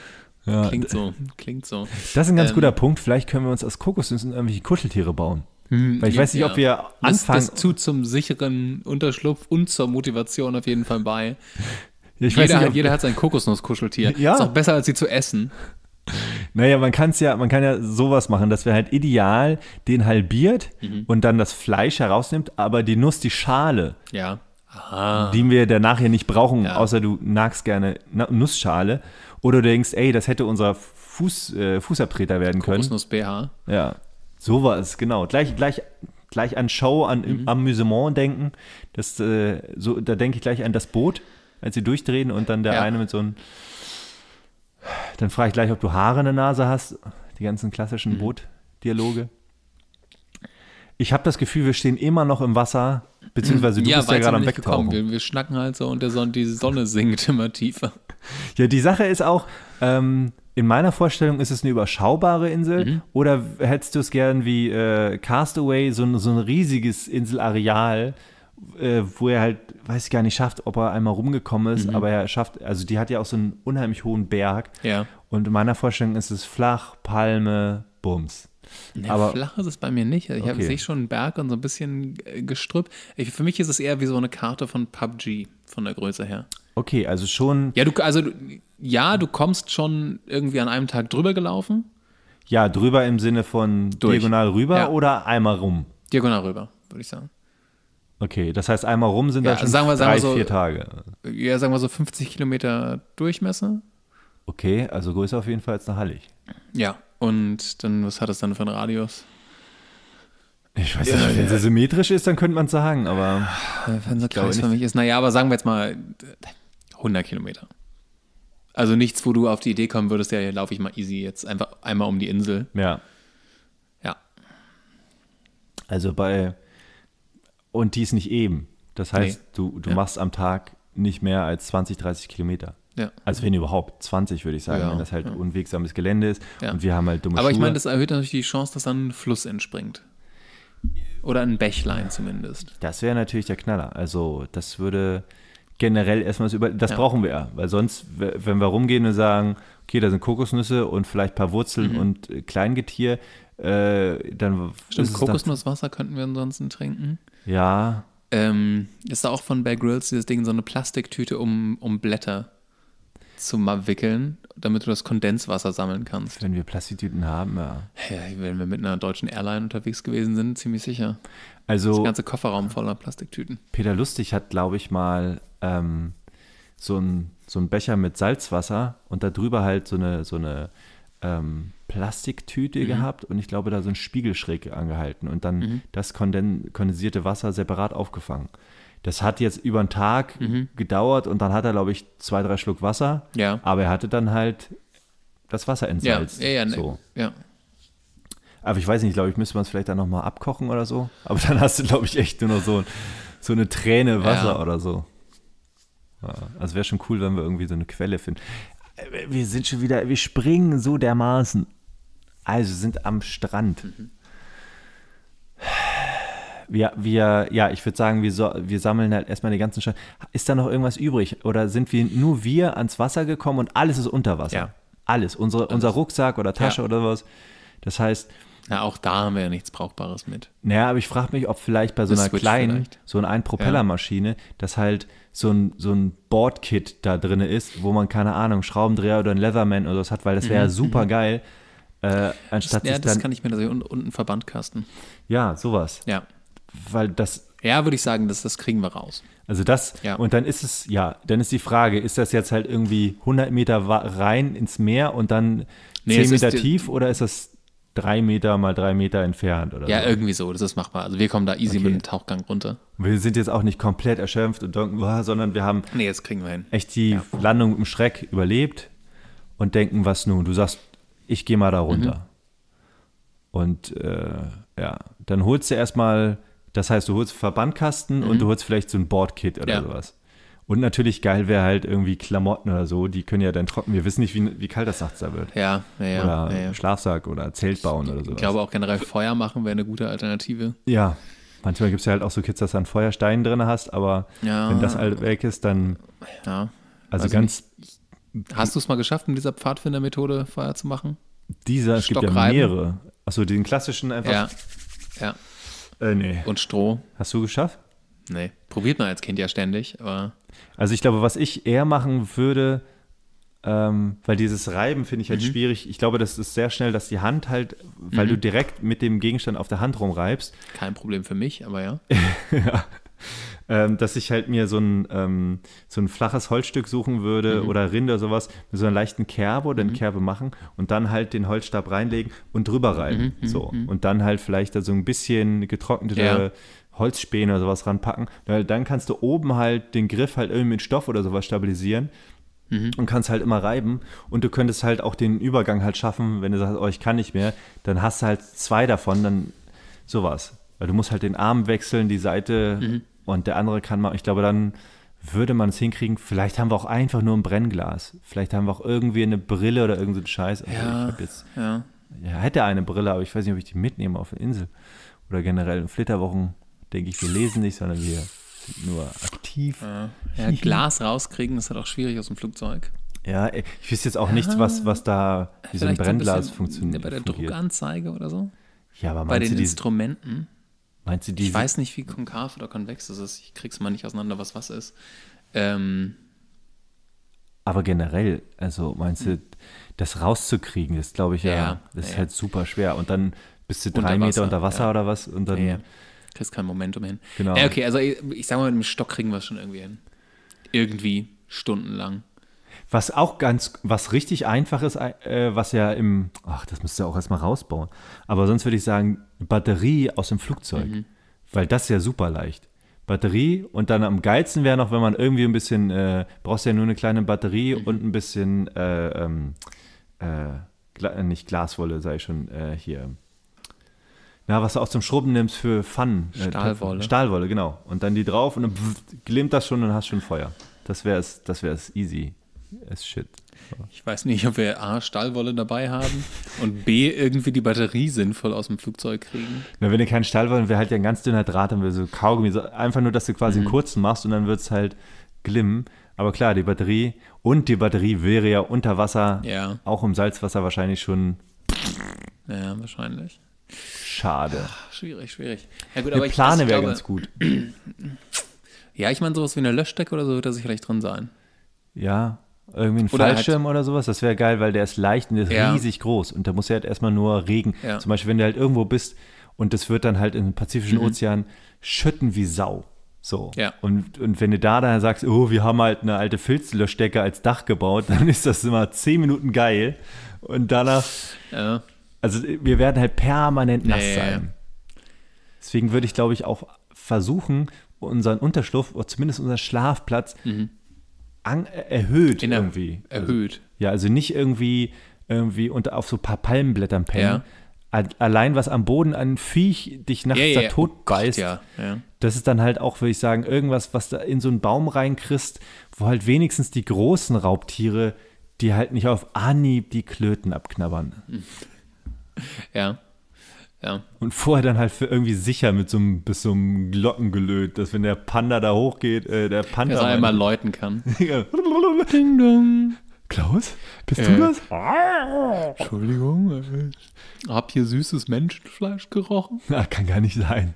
ja. Klingt so. Klingt so. Das ist ein ganz ähm, guter Punkt. Vielleicht können wir uns aus Kokosnüssen irgendwelche Kuscheltiere bauen. Hm, Weil ich ja, weiß nicht, ob wir anfangen. Das zu zum sicheren Unterschlupf und zur Motivation auf jeden Fall bei. Ja, <laughs> jeder, nicht, hat, jeder hat sein Kokosnusskuscheltier. Ja. Ist auch besser, als sie zu essen. Naja, man kann es ja, man kann ja sowas machen, dass wir halt ideal den halbiert mhm. und dann das Fleisch herausnimmt, aber die Nuss, die Schale. Ja. Aha. Die wir danach ja nicht brauchen, ja. außer du nagst gerne Nussschale. Oder du denkst, ey, das hätte unser Fuß, äh, Fußabtreter werden können. Kokosnuss BH. Ja. So war genau. Gleich, gleich, gleich an Show, an mhm. Amüsement denken. Das, äh, so, da denke ich gleich an das Boot, als sie durchdrehen und dann der ja. eine mit so einem. Dann frage ich gleich, ob du Haare in der Nase hast. Die ganzen klassischen mhm. Boot-Dialoge. Ich habe das Gefühl, wir stehen immer noch im Wasser, beziehungsweise du ja, bist ja gerade am Wegtauchen. Wir, wir schnacken halt so und der Sonne, die Sonne sinkt immer tiefer. Ja, die Sache ist auch, ähm, in meiner Vorstellung ist es eine überschaubare Insel mhm. oder hättest du es gern wie äh, Castaway, so, ein, so ein riesiges Inselareal, äh, wo er halt, weiß ich gar nicht, schafft, ob er einmal rumgekommen ist, mhm. aber er schafft, also die hat ja auch so einen unheimlich hohen Berg. Ja. Und in meiner Vorstellung ist es flach, Palme, Bums. Nee, aber flach ist es bei mir nicht. Ich okay. sehe schon einen Berg und so ein bisschen Gestrüpp. Ich, für mich ist es eher wie so eine Karte von PUBG von der Größe her. Okay, also schon. Ja, du, also, ja, du kommst schon irgendwie an einem Tag drüber gelaufen. Ja, drüber im Sinne von Durch. diagonal rüber ja. oder einmal rum? Diagonal rüber, würde ich sagen. Okay, das heißt, einmal rum sind ja, da schon sagen wir, drei, sagen wir so, vier Tage. Ja, sagen wir so 50 Kilometer Durchmesser. Okay, also größer auf jeden Fall als eine Hallig. Ja, und dann, was hat das dann für einen Radius? Ich weiß ja, nicht, wenn sie symmetrisch ist, dann könnte man es sagen, aber. Wenn so Kreis für mich ist, naja, aber sagen wir jetzt mal 100 Kilometer. Also nichts, wo du auf die Idee kommen würdest, ja, hier laufe ich mal easy jetzt einfach einmal um die Insel. Ja. Ja. Also bei. Und die ist nicht eben. Das heißt, nee. du, du ja. machst am Tag nicht mehr als 20, 30 Kilometer. Ja. Also wenn überhaupt 20, würde ich sagen, ja, wenn das halt ja. unwegsames Gelände ist und wir haben halt dumme Aber ich meine, das erhöht natürlich die Chance, dass dann ein Fluss entspringt. Oder ein Bächlein zumindest. Das wäre natürlich der Knaller. Also das würde generell erstmal über das brauchen wir ja, weil sonst wenn wir rumgehen und sagen, okay, da sind Kokosnüsse und vielleicht ein paar Wurzeln mhm. und äh, Kleingetier, äh, dann Stimmt, Kokosnusswasser könnten wir ansonsten trinken. Ja. Ähm, ist da auch von Bear Grylls dieses Ding so eine Plastiktüte um, um Blätter? zum wickeln, damit du das Kondenswasser sammeln kannst. Wenn wir Plastiktüten haben, ja. ja. Wenn wir mit einer deutschen Airline unterwegs gewesen sind, ziemlich sicher. Also das ganze Kofferraum voller Plastiktüten. Peter Lustig hat, glaube ich, mal ähm, so einen so Becher mit Salzwasser und darüber halt so eine, so eine ähm, Plastiktüte mhm. gehabt und ich glaube, da so ein Spiegel schräg angehalten und dann mhm. das konden kondensierte Wasser separat aufgefangen. Das hat jetzt über einen Tag mhm. gedauert und dann hat er, glaube ich, zwei, drei Schluck Wasser. Ja. Aber er hatte dann halt das Wasser entsalzt. Ja, ja, ja. Ne. So. ja. Aber ich weiß nicht, glaube ich, müsste man es vielleicht dann nochmal abkochen oder so. Aber <laughs> dann hast du, glaube ich, echt nur noch so, so eine Träne Wasser ja. oder so. Ja, also wäre schon cool, wenn wir irgendwie so eine Quelle finden. Wir sind schon wieder, wir springen so dermaßen. Also sind am Strand. Mhm wir, wir, ja, ich würde sagen, wir, so, wir sammeln halt erstmal die ganzen Steine. Ist da noch irgendwas übrig? Oder sind wir nur wir ans Wasser gekommen und alles ist unter Wasser? Ja. Alles. Unsere, alles. Unser Rucksack oder Tasche ja. oder was. Das heißt. Na, auch da haben wir ja nichts Brauchbares mit. Naja, aber ich frage mich, ob vielleicht bei so einer Switch kleinen, vielleicht. so einer Einpropellermaschine, ja. dass halt so ein, so ein Boardkit da drin ist, wo man, keine Ahnung, Schraubendreher oder ein Leatherman oder was hat, weil das wäre mhm. super mhm. geil. Äh, anstatt das, ja, das kann ich mir natürlich unten verbandkasten. Ja, sowas. Ja weil das. Ja, würde ich sagen, das, das kriegen wir raus. Also das, ja. und dann ist es, ja, dann ist die Frage, ist das jetzt halt irgendwie 100 Meter rein ins Meer und dann nee, 10 Meter tief oder ist das drei Meter mal drei Meter entfernt oder Ja, so? irgendwie so, das ist machbar. Also wir kommen da easy okay. mit dem Tauchgang runter. Wir sind jetzt auch nicht komplett erschöpft und denken, oh, sondern wir haben nee, jetzt kriegen wir hin. echt die ja. Landung im Schreck überlebt und denken, was nun? Du sagst, ich gehe mal da runter. Mhm. Und äh, ja, dann holst du erstmal das heißt, du holst Verbandkasten mhm. und du holst vielleicht so ein Boardkit oder ja. sowas. Und natürlich geil wäre halt irgendwie Klamotten oder so, die können ja dann trocken. Wir wissen nicht, wie, wie kalt das nachts da wird. Ja, ja, ja. Oder ja, ja. Schlafsack oder Zelt bauen oder so. Ich glaube auch generell Feuer machen wäre eine gute Alternative. Ja. Manchmal gibt es ja halt auch so Kids, dass du einen Feuerstein drin hast, aber ja, wenn das all halt weg ist, dann. Ja. Also, also ganz. Hast du es mal geschafft, mit dieser Pfadfindermethode Feuer zu machen? Dieser, es gibt ja mehrere. Achso, den klassischen einfach. Ja. Ja. Äh, nee. Und Stroh. Hast du geschafft? Nee. Probiert man als Kind ja ständig, aber. Also ich glaube, was ich eher machen würde, ähm, weil dieses Reiben finde ich halt mhm. schwierig. Ich glaube, das ist sehr schnell, dass die Hand halt, weil mhm. du direkt mit dem Gegenstand auf der Hand rumreibst. Kein Problem für mich, aber ja. <laughs> ja ähm, dass ich halt mir so ein, ähm, so ein flaches Holzstück suchen würde mhm. oder Rinde oder sowas, mit so einer leichten Kerbe oder eine mhm. Kerbe machen und dann halt den Holzstab reinlegen und drüber reiben. Mhm. mhm so. Mhm. Und dann halt vielleicht da so ein bisschen getrocknete ja. Holzspäne oder sowas ranpacken. Weil dann kannst du oben halt den Griff halt irgendwie mit Stoff oder sowas stabilisieren. Mhm. und kannst halt immer reiben und du könntest halt auch den Übergang halt schaffen, wenn du sagst, oh, ich kann nicht mehr, dann hast du halt zwei davon, dann sowas. Weil du musst halt den Arm wechseln, die Seite mhm und der andere kann mal, ich glaube, dann würde man es hinkriegen. Vielleicht haben wir auch einfach nur ein Brennglas. Vielleicht haben wir auch irgendwie eine Brille oder irgendeinen Scheiß. Also ja, ich jetzt, ja. ja, hätte eine Brille, aber ich weiß nicht, ob ich die mitnehme auf der Insel. Oder generell in Flitterwochen denke ich, wir lesen nicht, sondern wir sind nur aktiv. Ja, ja <laughs> Glas rauskriegen ist halt auch schwierig aus dem Flugzeug. Ja, ich wüsste jetzt auch nicht, was, was da, wie so ein Brennglas funktioniert. Bei der Druckanzeige oder so? Ja, aber bei den die, Instrumenten. Meinst du die? Ich weiß nicht, wie konkav oder konvex das ist. Ich krieg's mal nicht auseinander, was was ist. Ähm, aber generell, also meinst du, hm. das rauszukriegen, ist, glaube ich ja, ja das ja, ist halt super schwer. Und dann bist du drei unter Meter unter Wasser oder was und dann. Ja, Kriegst kein Momentum hin. Genau. okay, also ich, ich sage mal, mit dem Stock kriegen wir es schon irgendwie hin. Irgendwie, stundenlang. Was auch ganz, was richtig einfach ist, äh, was ja im, ach, das müsst ihr auch erstmal rausbauen. Aber sonst würde ich sagen, Batterie aus dem Flugzeug. Mhm. Weil das ist ja super leicht. Batterie und dann am geilsten wäre noch, wenn man irgendwie ein bisschen, äh, brauchst ja nur eine kleine Batterie mhm. und ein bisschen, äh, ähm, äh Gla äh, nicht Glaswolle, sei schon äh, hier. Na, was du auch zum Schrubben nimmst für Pfannen. Stahlwolle. Stahlwolle, genau. Und dann die drauf und dann pff, glimmt das schon und hast schon Feuer. Das wäre es das easy as shit. So. Ich weiß nicht, ob wir A, Stahlwolle dabei haben und B, irgendwie die Batterie sinnvoll aus dem Flugzeug kriegen. Na, wenn ihr keinen Stahlwolle, wäre halt ja ein ganz dünner Draht, dann wäre so Kaugummi. So, einfach nur, dass du quasi mhm. einen kurzen machst und dann wird es halt glimmen. Aber klar, die Batterie und die Batterie wäre ja unter Wasser, ja. auch im Salzwasser wahrscheinlich schon. Ja, wahrscheinlich. Schade. Ach, schwierig, schwierig. Ja, gut, aber Plane wäre ganz gut. <clears throat> Ja, ich meine, sowas wie eine Löschdecke oder so wird da sicherlich drin sein. Ja, irgendwie ein halt Fallschirm halt, oder sowas, das wäre geil, weil der ist leicht und der ist ja. riesig groß. Und da muss er halt erstmal nur Regen. Ja. Zum Beispiel, wenn du halt irgendwo bist und das wird dann halt im Pazifischen mhm. Ozean schütten wie Sau. So. Ja. Und, und wenn du da dann sagst, oh, wir haben halt eine alte Filzlöschdecke als Dach gebaut, <laughs> dann ist das immer zehn Minuten geil. Und danach. Ja. Also wir werden halt permanent nass nee, sein. Deswegen würde ich, glaube ich, auch versuchen, unseren Unterschlupf oder zumindest unseren Schlafplatz mhm. Äh, erhöht in irgendwie. Also, erhöht. Ja, also nicht irgendwie, irgendwie unter, auf so ein paar Palmenblättern pennen. Ja. Allein was am Boden an Viech dich nachts ja, ja, da oh tot oh beißt, Gott, das ist dann halt auch, würde ich sagen, irgendwas, was da in so einen Baum reinkriegst, wo halt wenigstens die großen Raubtiere, die halt nicht auf Anhieb die Klöten abknabbern. Ja. Ja. Und vorher dann halt für irgendwie sicher mit so einem, bis so einem Glockengelöt, dass wenn der Panda da hochgeht, äh, der Panda. Dass er einmal läuten kann. <laughs> Ding dong. Klaus, bist äh. du das? Entschuldigung. Äh, Hab hier süßes Menschenfleisch gerochen? Na, kann gar nicht sein.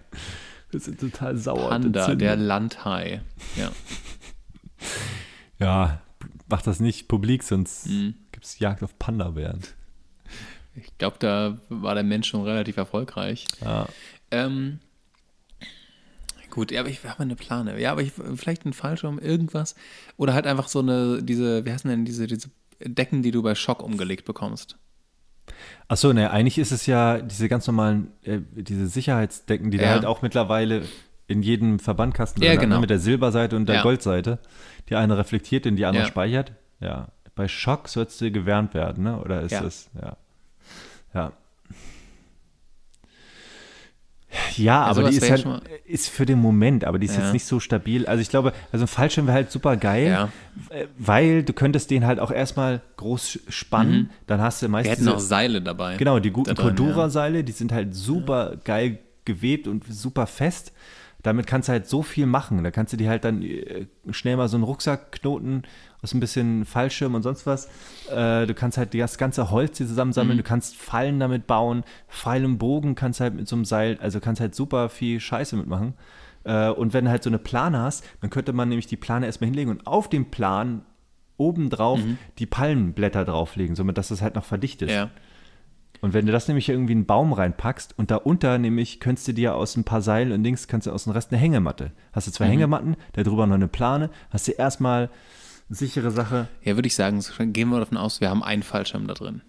Wir sind total sauer. Panda, der Landhai. Ja. ja, mach das nicht publik, sonst mhm. gibt es Jagd auf Panda-Bären. Ich glaube, da war der Mensch schon relativ erfolgreich. Ja. Ähm, gut, ja, aber ich habe eine Plane. Ja, aber ich, vielleicht ein Fallschirm, irgendwas. Oder halt einfach so eine, diese, wie heißen denn diese, diese Decken, die du bei Schock umgelegt bekommst. Achso, ne, eigentlich ist es ja diese ganz normalen, äh, diese Sicherheitsdecken, die ja. da halt auch mittlerweile in jedem Verbandkasten ja, drin ne, genau. mit der Silberseite und der ja. Goldseite. Die eine reflektiert und die andere ja. speichert. Ja. Bei Schock sollst du gewärmt werden, ne? Oder ist ja. das, ja. Ja. Ja, also aber die ist halt, ist für den Moment, aber die ist ja. jetzt nicht so stabil. Also ich glaube, also ein Fallschirm wäre halt super geil, ja. Äh, weil du könntest den halt auch erstmal groß spannen, mhm. dann hast du meistens. Wir hätten auch Seile dabei. Genau, die guten Cordura-Seile, ja. die sind halt super geil gewebt und super fest. Damit kannst du halt so viel machen. Da kannst du dir halt dann äh, schnell mal so einen Rucksack knoten hast ein bisschen Fallschirm und sonst was. Äh, du kannst halt das ganze Holz hier zusammensammeln, mhm. du kannst Fallen damit bauen, Pfeil und Bogen kannst halt mit so einem Seil, also kannst halt super viel Scheiße mitmachen. Äh, und wenn du halt so eine Plane hast, dann könnte man nämlich die Plane erstmal hinlegen und auf dem Plan obendrauf mhm. die Palmenblätter drauflegen, somit dass das halt noch verdichtet ist. Ja. Und wenn du das nämlich irgendwie in einen Baum reinpackst und darunter nämlich könntest du dir aus ein paar Seilen und Dings kannst du aus dem Rest eine Hängematte. Hast du zwei mhm. Hängematten, da drüber noch eine Plane, hast du erstmal sichere Sache. Ja, würde ich sagen, gehen wir davon aus, wir haben einen Fallschirm da drin.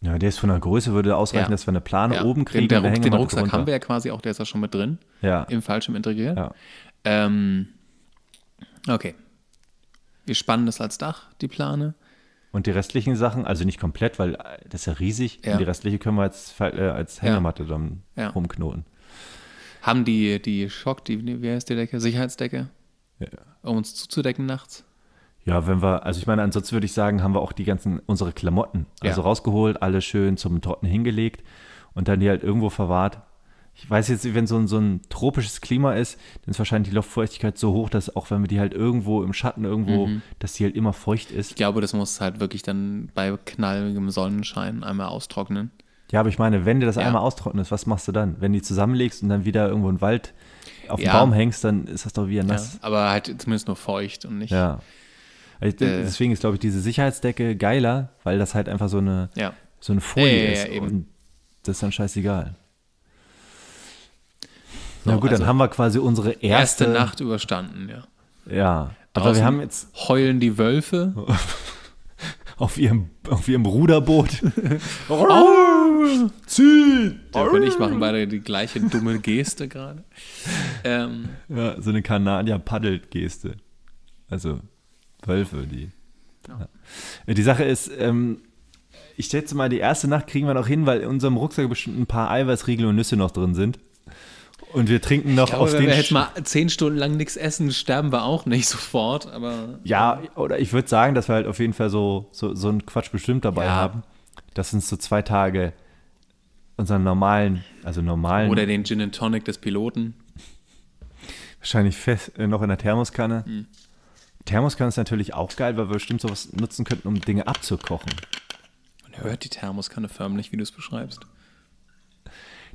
Ja, der ist von der Größe, würde ausreichen, ja. dass wir eine Plane ja. oben kriegen. Der, der, den Rucksack runter. haben wir ja quasi auch, der ist ja schon mit drin. Ja. Im Fallschirm integriert. Ja. Ähm, okay. Wir spannen das als Dach, die Plane. Und die restlichen Sachen, also nicht komplett, weil äh, das ist ja riesig. Ja. Und die restliche können wir als, äh, als Hängematte dann rumknoten. Haben die, die Schock, die, wie heißt die Decke? Sicherheitsdecke? Ja. Um uns zuzudecken nachts? Ja, wenn wir, also ich meine, ansonsten würde ich sagen, haben wir auch die ganzen, unsere Klamotten, also ja. rausgeholt, alle schön zum Trocknen hingelegt und dann die halt irgendwo verwahrt. Ich weiß jetzt, wenn so ein, so ein tropisches Klima ist, dann ist wahrscheinlich die Luftfeuchtigkeit so hoch, dass auch wenn wir die halt irgendwo im Schatten irgendwo, mhm. dass die halt immer feucht ist. Ich glaube, das muss halt wirklich dann bei knalligem Sonnenschein einmal austrocknen. Ja, aber ich meine, wenn dir das ja. einmal austrocknet, was machst du dann? Wenn du die zusammenlegst und dann wieder irgendwo im Wald auf ja. den Baum hängst, dann ist das doch wieder nass. Ja, aber halt zumindest nur feucht und nicht. Ja. Also äh, deswegen ist, glaube ich, diese Sicherheitsdecke geiler, weil das halt einfach so eine, ja. so eine Folie ist. und das ist dann scheißegal. So, Na gut, also dann haben wir quasi unsere erste, erste Nacht überstanden, ja. Ja, aber wir haben jetzt. Heulen die Wölfe. <laughs> auf, ihrem, auf ihrem Ruderboot. <laughs> Zieh! Der und ich machen beide die gleiche dumme Geste gerade. <laughs> Ähm, ja, so eine Kanadier-Paddelt-Geste. Also, Wölfe, die. Ja. Die Sache ist, ähm, ich schätze mal, die erste Nacht kriegen wir noch hin, weil in unserem Rucksack bestimmt ein paar Eiweißriegel und Nüsse noch drin sind. Und wir trinken noch glaube, auf den. Wenn wir jetzt mal zehn Stunden lang nichts essen, sterben wir auch nicht <laughs> sofort, aber. Ja, oder ich würde sagen, dass wir halt auf jeden Fall so, so, so einen Quatsch bestimmt dabei ja. haben, dass uns so zwei Tage unseren normalen, also normalen. Oder den Gin and Tonic des Piloten. Wahrscheinlich fest, äh, noch in der Thermoskanne. Mhm. Thermoskanne ist natürlich auch geil, weil wir bestimmt sowas nutzen könnten, um Dinge abzukochen. Man hört die Thermoskanne förmlich, wie du es beschreibst.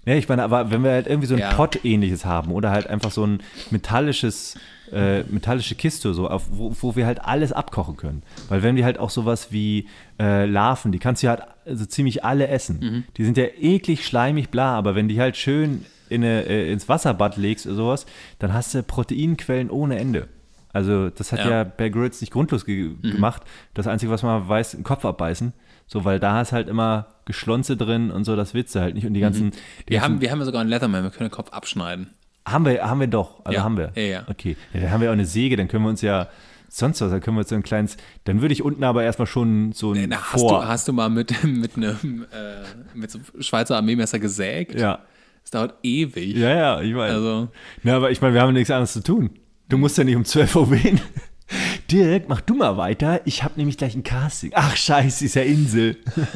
Nee, ich meine, aber wenn wir halt irgendwie so ein ja. Pott-ähnliches haben oder halt einfach so ein metallisches, äh, metallische Kiste, so, auf, wo, wo, wir halt alles abkochen können. Weil wenn wir halt auch sowas wie äh, Larven, die kannst du ja halt so also ziemlich alle essen. Mhm. Die sind ja eklig, schleimig, bla, aber wenn die halt schön in eine, äh, ins Wasserbad legst oder sowas, dann hast du Proteinquellen ohne Ende. Also das hat ja, ja Bear Grylls nicht grundlos ge mhm. gemacht. Das Einzige, was man weiß, den Kopf abbeißen. So, weil da ist halt immer Geschlonze drin und so, das willst du halt nicht. Und die mhm. ganzen. Mhm. Die wir, ganzen haben, wir haben ja sogar einen Leatherman, wir können den Kopf abschneiden. Haben wir, haben wir doch. Also ja. haben wir. Ja, ja. Okay. Ja, dann haben wir auch eine Säge, dann können wir uns ja sonst was, dann können wir uns so ein kleines, dann würde ich unten aber erstmal schon so ein Na, hast, Vor du, hast du mal mit, <laughs> mit einem äh, mit so einem Schweizer Armeemesser gesägt? Ja. Es dauert ewig. Ja, ja, ich meine. Also. Na, aber ich meine, wir haben nichts anderes zu tun. Du musst ja nicht um 12 Uhr wehen. <laughs> Dirk, mach du mal weiter. Ich habe nämlich gleich ein Casting. Ach, scheiße, ist ja Insel. <laughs>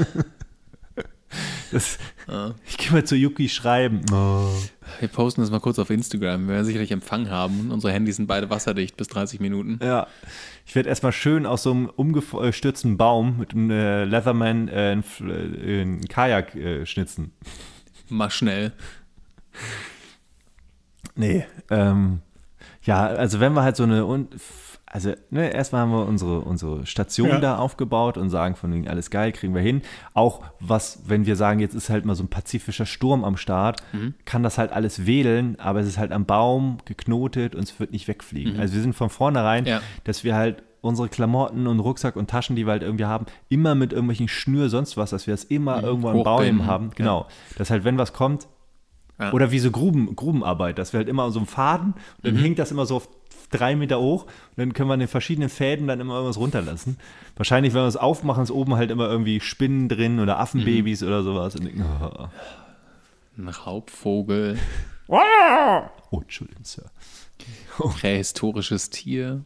Das, ja. Ich gehe mal zu Yuki schreiben. Oh. Wir posten das mal kurz auf Instagram. Wir werden sicherlich Empfang haben. Unsere Handys sind beide wasserdicht bis 30 Minuten. Ja. Ich werde erstmal schön aus so einem umgestürzten Baum mit einem äh, Leatherman äh, einen äh, Kajak äh, schnitzen. Mal schnell. Nee, ähm, ja, also wenn wir halt so eine, also ne, erstmal haben wir unsere, unsere Station ja. da aufgebaut und sagen von wegen alles geil, kriegen wir hin. Auch was, wenn wir sagen, jetzt ist halt mal so ein pazifischer Sturm am Start, mhm. kann das halt alles wedeln, aber es ist halt am Baum geknotet und es wird nicht wegfliegen. Mhm. Also wir sind von vornherein, ja. dass wir halt unsere Klamotten und Rucksack und Taschen, die wir halt irgendwie haben, immer mit irgendwelchen Schnür, sonst was, dass wir das immer mhm. irgendwo am Baum haben. Genau. Ja. Dass halt, wenn was kommt, ja. Oder wie so Gruben, Grubenarbeit, dass wir halt immer an so einem Faden, und dann mhm. hängt das immer so auf drei Meter hoch und dann können wir an den verschiedenen Fäden dann immer irgendwas runterlassen. Wahrscheinlich, wenn wir es aufmachen, ist oben halt immer irgendwie Spinnen drin oder Affenbabys mhm. oder sowas. Und, oh. Ein Raubvogel. <laughs> oh, Entschuldigung, Sir. Oh. <laughs> Prähistorisches Tier.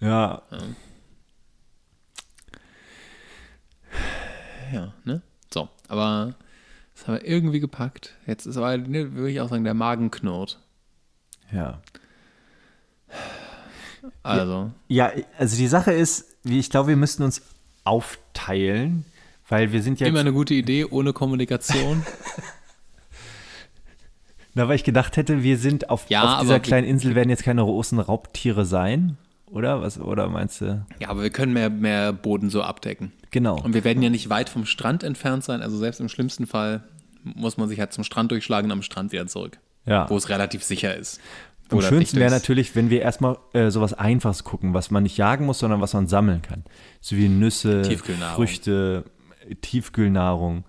Ja. Ja, ne? So, aber das haben wir irgendwie gepackt. Jetzt ist aber, ne, würde ich auch sagen, der Magen knurrt. Ja. Also. Ja, ja also die Sache ist, ich glaube, wir müssten uns aufteilen, weil wir sind ja. Immer eine gute Idee ohne Kommunikation. <laughs> Na, weil ich gedacht hätte, wir sind auf, ja, auf dieser kleinen Insel werden jetzt keine großen Raubtiere sein oder? Was, oder meinst du? Ja, aber wir können mehr, mehr Boden so abdecken. Genau. Und wir werden ja nicht weit vom Strand entfernt sein. Also selbst im schlimmsten Fall muss man sich halt zum Strand durchschlagen und am Strand wieder zurück. Ja. Wo es relativ sicher ist. Am schönsten wäre natürlich, wenn wir erstmal äh, sowas Einfaches gucken, was man nicht jagen muss, sondern was man sammeln kann. So wie Nüsse, Früchte, Tiefkühlnahrung.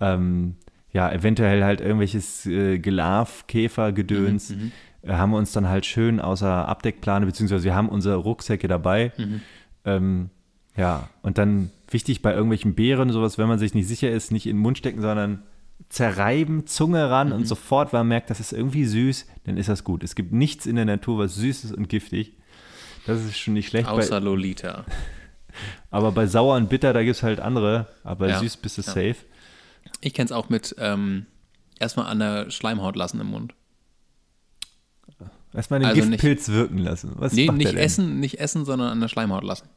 Ähm, ja, eventuell halt irgendwelches äh, Gelarv, Gedöns. Mhm, mhm. Äh, haben wir uns dann halt schön außer Abdeckplane, beziehungsweise wir haben unsere Rucksäcke dabei. Mhm. Ähm, ja, und dann wichtig bei irgendwelchen Beeren, sowas, wenn man sich nicht sicher ist, nicht in den Mund stecken, sondern zerreiben, Zunge ran mhm. und sofort, wenn man merkt, das ist irgendwie süß, dann ist das gut. Es gibt nichts in der Natur, was süß ist und giftig. Das ist schon nicht schlecht. Außer bei, Lolita. <laughs> aber bei sauer und bitter, da gibt es halt andere, aber ja, süß bist du ja. safe. Ich kenne es auch mit ähm, erstmal an der Schleimhaut lassen im Mund. Erstmal den also Giftpilz nicht, wirken lassen. Was nee, nicht essen, nicht essen, sondern an der Schleimhaut lassen.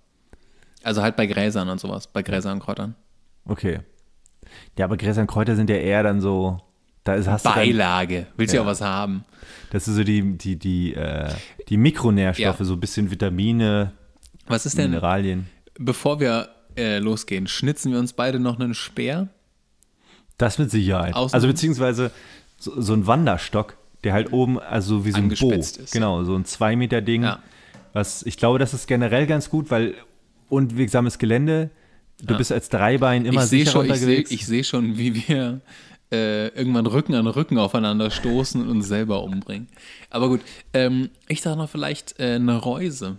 Also halt bei Gräsern und sowas, bei Gräsern und Kräutern. Okay. Ja, aber Gräser und Kräuter sind ja eher dann so. Da ist, hast Beilage. Du dann, Willst ja auch was haben? Das sind so die, die, die, äh, die Mikronährstoffe, ja. so ein bisschen Vitamine, was ist denn, Bevor wir äh, losgehen, schnitzen wir uns beide noch einen Speer? Das mit Sicherheit. Außen also beziehungsweise so, so ein Wanderstock der halt oben, also wie so ein Bo, ist. genau, so ein 2 Meter Ding. Ja. Was, ich glaube, das ist generell ganz gut, weil unwegsames Gelände, du ja. bist als Dreibein immer ich sicher schon, unterwegs. Ich sehe seh schon, wie wir äh, irgendwann Rücken an Rücken aufeinander stoßen und uns selber umbringen. Aber gut, ähm, ich sage noch vielleicht äh, eine Reuse.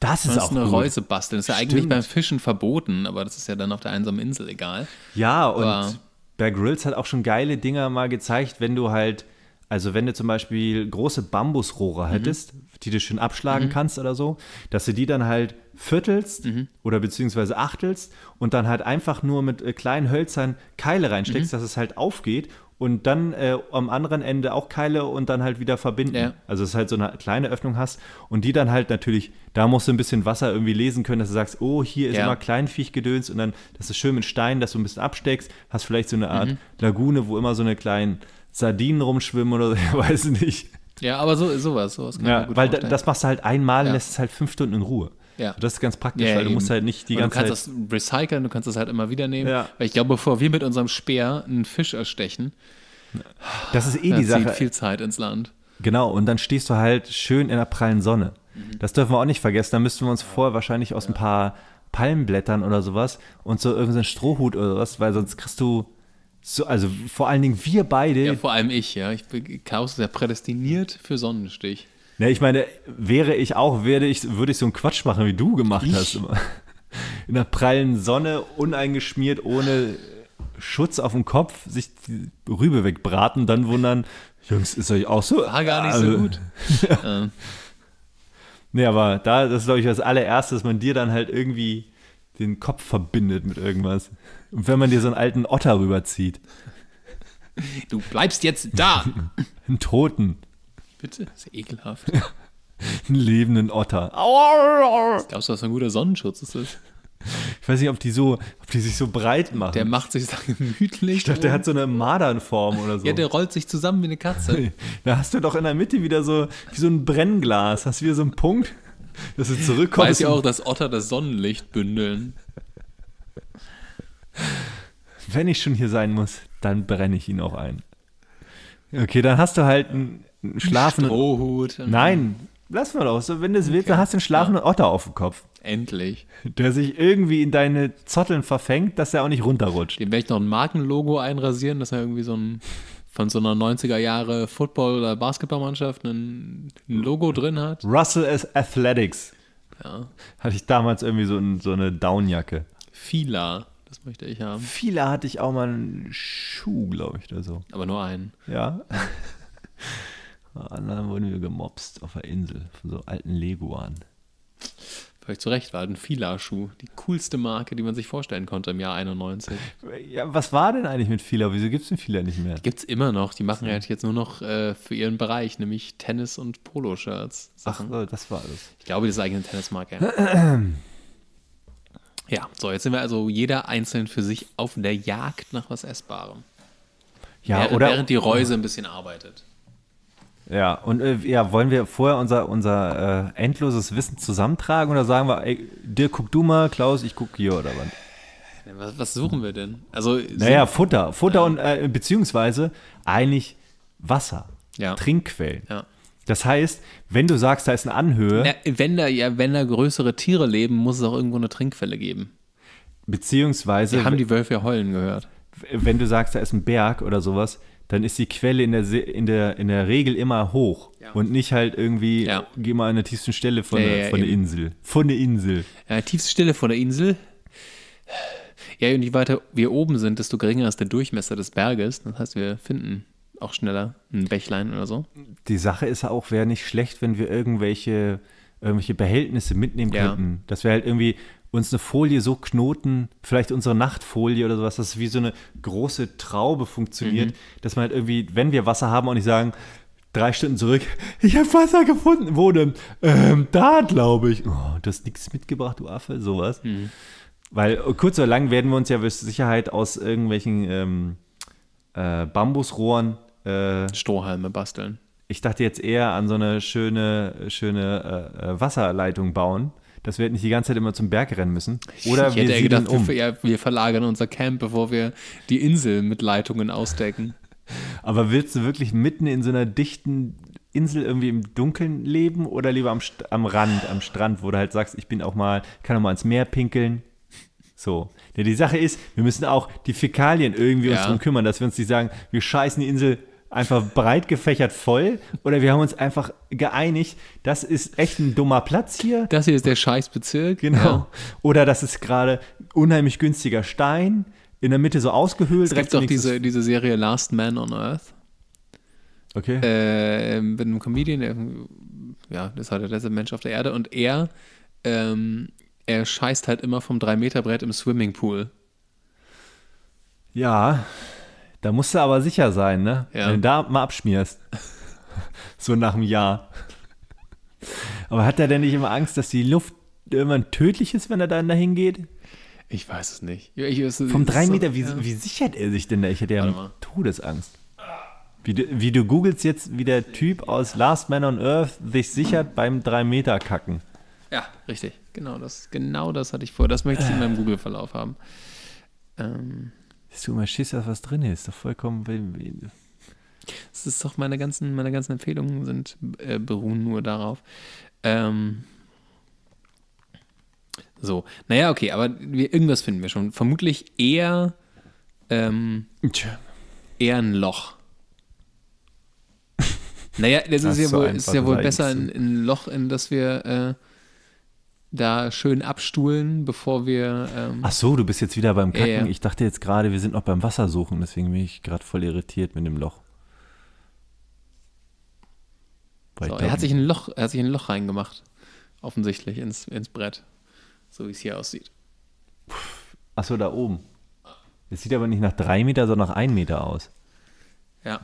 Das ist auch eine gut. Reuse basteln. Das ist ja eigentlich beim Fischen verboten, aber das ist ja dann auf der einsamen Insel egal. Ja, und aber Bear Grylls hat auch schon geile Dinger mal gezeigt, wenn du halt also wenn du zum Beispiel große Bambusrohre mhm. hättest, die du schön abschlagen mhm. kannst oder so, dass du die dann halt viertelst mhm. oder beziehungsweise achtelst und dann halt einfach nur mit äh, kleinen Hölzern Keile reinsteckst, mhm. dass es halt aufgeht und dann äh, am anderen Ende auch Keile und dann halt wieder verbinden. Ja. Also es halt so eine kleine Öffnung hast und die dann halt natürlich, da musst du ein bisschen Wasser irgendwie lesen können, dass du sagst, oh, hier ist ja. immer Kleinviechgedöns und dann, das ist schön mit Steinen, dass du ein bisschen absteckst, hast vielleicht so eine Art mhm. Lagune, wo immer so eine kleine Sardinen rumschwimmen oder so, <laughs> ich weiß nicht. Ja, aber so, sowas, sowas kann ja, Weil vorstellen. das machst du halt einmal, ja. lässt es halt fünf Stunden in Ruhe. Ja. Also das ist ganz praktisch, ja, weil du musst halt nicht die und ganze Zeit. Du kannst Zeit das recyceln, du kannst das halt immer wieder nehmen. Ja. Weil ich glaube, bevor wir mit unserem Speer einen Fisch erstechen, das ist eh die Sache. viel Zeit ins Land. Genau, und dann stehst du halt schön in der prallen Sonne. Mhm. Das dürfen wir auch nicht vergessen. Da müssten wir uns vorher wahrscheinlich aus ein paar Palmenblättern oder sowas und so irgendeinen Strohhut oder sowas, weil sonst kriegst du so, also vor allen Dingen wir beide. Ja, vor allem ich, ja. Ich bin, Klaus ist ja prädestiniert für Sonnenstich. Ne, ich meine, wäre ich auch, werde ich, würde ich so einen Quatsch machen, wie du gemacht ich? hast. In der prallen Sonne, uneingeschmiert, ohne Schutz auf dem Kopf, sich die Rübe wegbraten, dann wundern, Jungs, ist euch auch so? War ah, gar nicht also, so gut. <laughs> ja. Nee, aber da, das ist, glaube ich, das allererste, dass man dir dann halt irgendwie den Kopf verbindet mit irgendwas. Und wenn man dir so einen alten Otter rüberzieht. Du bleibst jetzt da. <laughs> Einen Toten. Bitte? Das ist ekelhaft. <laughs> einen lebenden Otter. Ich glaube, was für ein guter Sonnenschutz ist das. Ich weiß nicht, ob die, so, ob die sich so breit machen. Der macht sich so <laughs> gemütlich. Ich dachte, der hat so eine Madernform oder so. Ja, der rollt sich zusammen wie eine Katze. Da hast du doch in der Mitte wieder so, wie so ein Brennglas. Hast du wieder so einen Punkt, dass du zurückkommst. Weiß ja auch, dass Otter das Sonnenlicht bündeln wenn ich schon hier sein muss, dann brenne ich ihn auch ein. Okay, dann hast du halt einen, einen schlafenden. Strohhut. Nein, lass mal doch. So, wenn du es okay. willst, dann hast du einen schlafenden ja. Otter auf dem Kopf. Endlich. Der sich irgendwie in deine Zotteln verfängt, dass er auch nicht runterrutscht. Den werde ich noch ein Markenlogo einrasieren, dass er irgendwie so ein von so einer 90er Jahre Football- oder Basketballmannschaft ein, ein Logo drin hat. Russell is Athletics. Ja. Hatte ich damals irgendwie so, ein, so eine Downjacke. Fila. Das möchte ich haben. Viele hatte ich auch mal einen Schuh, glaube ich, oder so. Aber nur einen. Ja. <laughs> Anderen wurden wir gemobst auf der Insel von so alten Leguan. Völlig zu Recht war ein Fila-Schuh. Die coolste Marke, die man sich vorstellen konnte im Jahr 91. Ja, was war denn eigentlich mit Fila? Wieso gibt es den Fila nicht mehr? Gibt es immer noch. Die machen ja. Halt jetzt nur noch äh, für ihren Bereich, nämlich Tennis- und Polo-Shirts. Ach das war alles. Ich glaube, das ist eigentlich eine Tennismarke. <clears throat> Ja, so, jetzt sind wir also jeder einzeln für sich auf der Jagd nach was Essbarem. Ja, während, oder? Während die Reuse ein bisschen arbeitet. Ja, und äh, ja, wollen wir vorher unser, unser äh, endloses Wissen zusammentragen oder sagen wir, ey, Dirk, guck du mal, Klaus, ich guck hier oder was? Was, was suchen wir denn? Also, naja, Futter. Futter ja. und äh, beziehungsweise eigentlich Wasser. Ja. Trinkquellen. Ja. Das heißt, wenn du sagst, da ist eine Anhöhe. Na, wenn, da, ja, wenn da größere Tiere leben, muss es auch irgendwo eine Trinkquelle geben. Beziehungsweise. Wir haben die Wölfe ja heulen gehört. Wenn du sagst, da ist ein Berg oder sowas, dann ist die Quelle in der, in der, in der Regel immer hoch ja. und nicht halt irgendwie, ja. geh mal an der tiefsten Stelle von, ja, der, von der Insel. Von der Insel. Ja, tiefste Stelle von der Insel. Ja, und je weiter wir oben sind, desto geringer ist der Durchmesser des Berges. Das heißt, wir finden auch schneller, ein Bächlein oder so. Die Sache ist auch, wäre nicht schlecht, wenn wir irgendwelche, irgendwelche Behältnisse mitnehmen ja. könnten. Dass wir halt irgendwie uns eine Folie so knoten, vielleicht unsere Nachtfolie oder sowas, dass es wie so eine große Traube funktioniert, mhm. dass man halt irgendwie, wenn wir Wasser haben, und ich sagen, drei Stunden zurück, <laughs> ich habe Wasser gefunden. Wo denn? Ähm, da, glaube ich. Oh, du hast nichts mitgebracht, du Affe, sowas. Mhm. Weil oh, kurz oder lang werden wir uns ja mit Sicherheit aus irgendwelchen ähm, äh, Bambusrohren äh, Strohhalme basteln. Ich dachte jetzt eher an so eine schöne, schöne äh, äh, Wasserleitung bauen, dass wir nicht die ganze Zeit immer zum Berg rennen müssen. Oder ich wir gedacht, um. wir, wir verlagern unser Camp, bevor wir die Insel mit Leitungen ausdecken. <laughs> Aber willst du wirklich mitten in so einer dichten Insel irgendwie im Dunkeln leben oder lieber am, am Rand, am Strand, wo du halt sagst, ich bin auch mal, kann auch mal ins Meer pinkeln. So. Denn die Sache ist, wir müssen auch die Fäkalien irgendwie ja. uns darum kümmern, dass wir uns nicht sagen, wir scheißen die Insel einfach breit gefächert voll oder wir haben uns einfach geeinigt, das ist echt ein dummer Platz hier. Das hier ist der Scheißbezirk. Genau. Ja. Oder das ist gerade unheimlich günstiger Stein, in der Mitte so ausgehöhlt. Es gibt auch diese, diese Serie Last Man on Earth. Okay. Äh, mit einem Comedian, der, ja, das war der letzte Mensch auf der Erde und er, ähm, er scheißt halt immer vom 3-Meter-Brett im Swimmingpool. Ja. Da musst du aber sicher sein, ne? Ja. Wenn du da mal abschmierst. <laughs> so nach einem Jahr. Aber hat er denn nicht immer Angst, dass die Luft irgendwann tödlich ist, wenn er dann dahin geht? Ich weiß es nicht. Ja, weiß, Vom drei so, Meter, wie, ja. wie sichert er sich denn da? Ich hätte ja Todesangst. Wie du, wie du googelst jetzt, wie der Typ aus Last Man on Earth sich sichert beim 3-Meter-Kacken. Ja, richtig. Genau das, genau das hatte ich vor. Das möchte ich in meinem Google-Verlauf haben. Ähm, es tut mir Schiss, dass was drin ist. Doch vollkommen. Das ist doch meine ganzen, meine ganzen Empfehlungen sind, äh, beruhen nur darauf. Ähm, so, naja, okay, aber wir, irgendwas finden wir schon. Vermutlich eher, ähm, eher ein Loch. Naja, das, das ist, ja so wohl, ist ja wohl besser ein, ein, Loch, in das wir äh, da schön abstuhlen, bevor wir. Ähm, Ach so, du bist jetzt wieder beim Kacken. Ja, Ich dachte jetzt gerade, wir sind noch beim Wassersuchen, deswegen bin ich gerade voll irritiert mit dem Loch. So, er, hat sich ein Loch, er hat sich ein Loch reingemacht. Offensichtlich ins, ins Brett. So wie es hier aussieht. Achso, da oben. Es sieht aber nicht nach drei Meter, sondern nach einem Meter aus. Ja.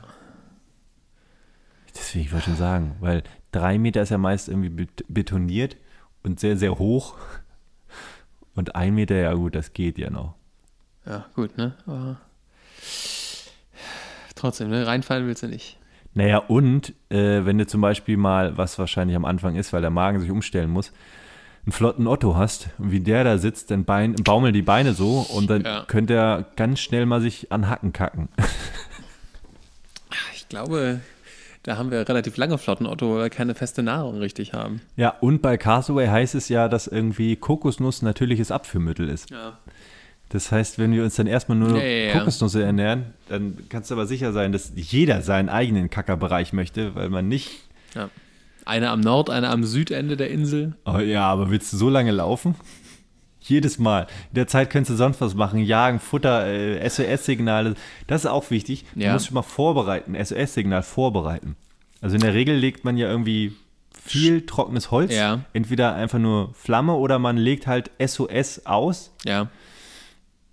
Deswegen, ich wollte schon sagen, weil drei Meter ist ja meist irgendwie betoniert und sehr, sehr hoch. Und ein Meter, ja gut, das geht ja noch. Ja, gut, ne? Aber trotzdem, ne? Reinfallen willst du nicht. Naja, und äh, wenn du zum Beispiel mal, was wahrscheinlich am Anfang ist, weil der Magen sich umstellen muss, einen flotten Otto hast wie der da sitzt, dann Bein, baumeln die Beine so und dann ja. könnte er ganz schnell mal sich an Hacken kacken. Ich glaube, da haben wir relativ lange Flotten, Otto, weil wir keine feste Nahrung richtig haben. Ja, und bei Castaway heißt es ja, dass irgendwie Kokosnuss natürliches Abführmittel ist. Ja. Das heißt, wenn wir uns dann erstmal nur ja, ja, Kokosnüsse ernähren, dann kannst du aber sicher sein, dass jeder seinen eigenen Kackerbereich möchte, weil man nicht. Ja. Eine am Nord, eine am Südende der Insel. Oh, ja, aber willst du so lange laufen? Jedes Mal. In der Zeit könntest du sonst was machen. Jagen, Futter, äh, SOS-Signale. Das ist auch wichtig. Ja. Du musst schon mal vorbereiten, SOS-Signal vorbereiten. Also in der Regel legt man ja irgendwie viel trockenes Holz. Ja. Entweder einfach nur Flamme oder man legt halt SOS aus. Ja.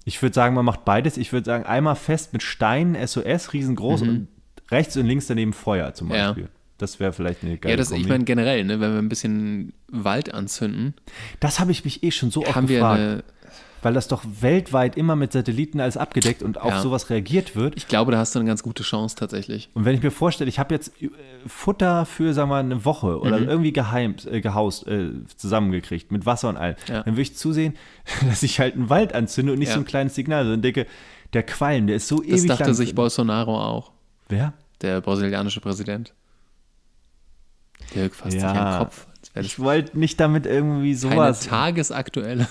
Ich würde sagen, man macht beides. Ich würde sagen, einmal fest mit Steinen, SOS, riesengroß mhm. und rechts und links daneben Feuer zum Beispiel. Ja. Das wäre vielleicht eine geile Ja, das, ich meine generell, ne, wenn wir ein bisschen Wald anzünden. Das habe ich mich eh schon so oft gefragt. Wir eine, weil das doch weltweit immer mit Satelliten alles abgedeckt und auf ja. sowas reagiert wird. Ich glaube, da hast du eine ganz gute Chance tatsächlich. Und wenn ich mir vorstelle, ich habe jetzt äh, Futter für, sagen wir mal, eine Woche oder mhm. irgendwie geheim, äh, gehaust, äh, zusammengekriegt mit Wasser und allem, ja. dann würde ich zusehen, <laughs> dass ich halt einen Wald anzünde und nicht ja. so ein kleines Signal, sondern denke, der Qualm, der ist so das ewig Das dachte sich Bolsonaro auch. Wer? Der brasilianische Präsident. Dirk, fasst ja, dich am Kopf. Ich wollte nicht damit irgendwie sowas. Keine tagesaktuelle.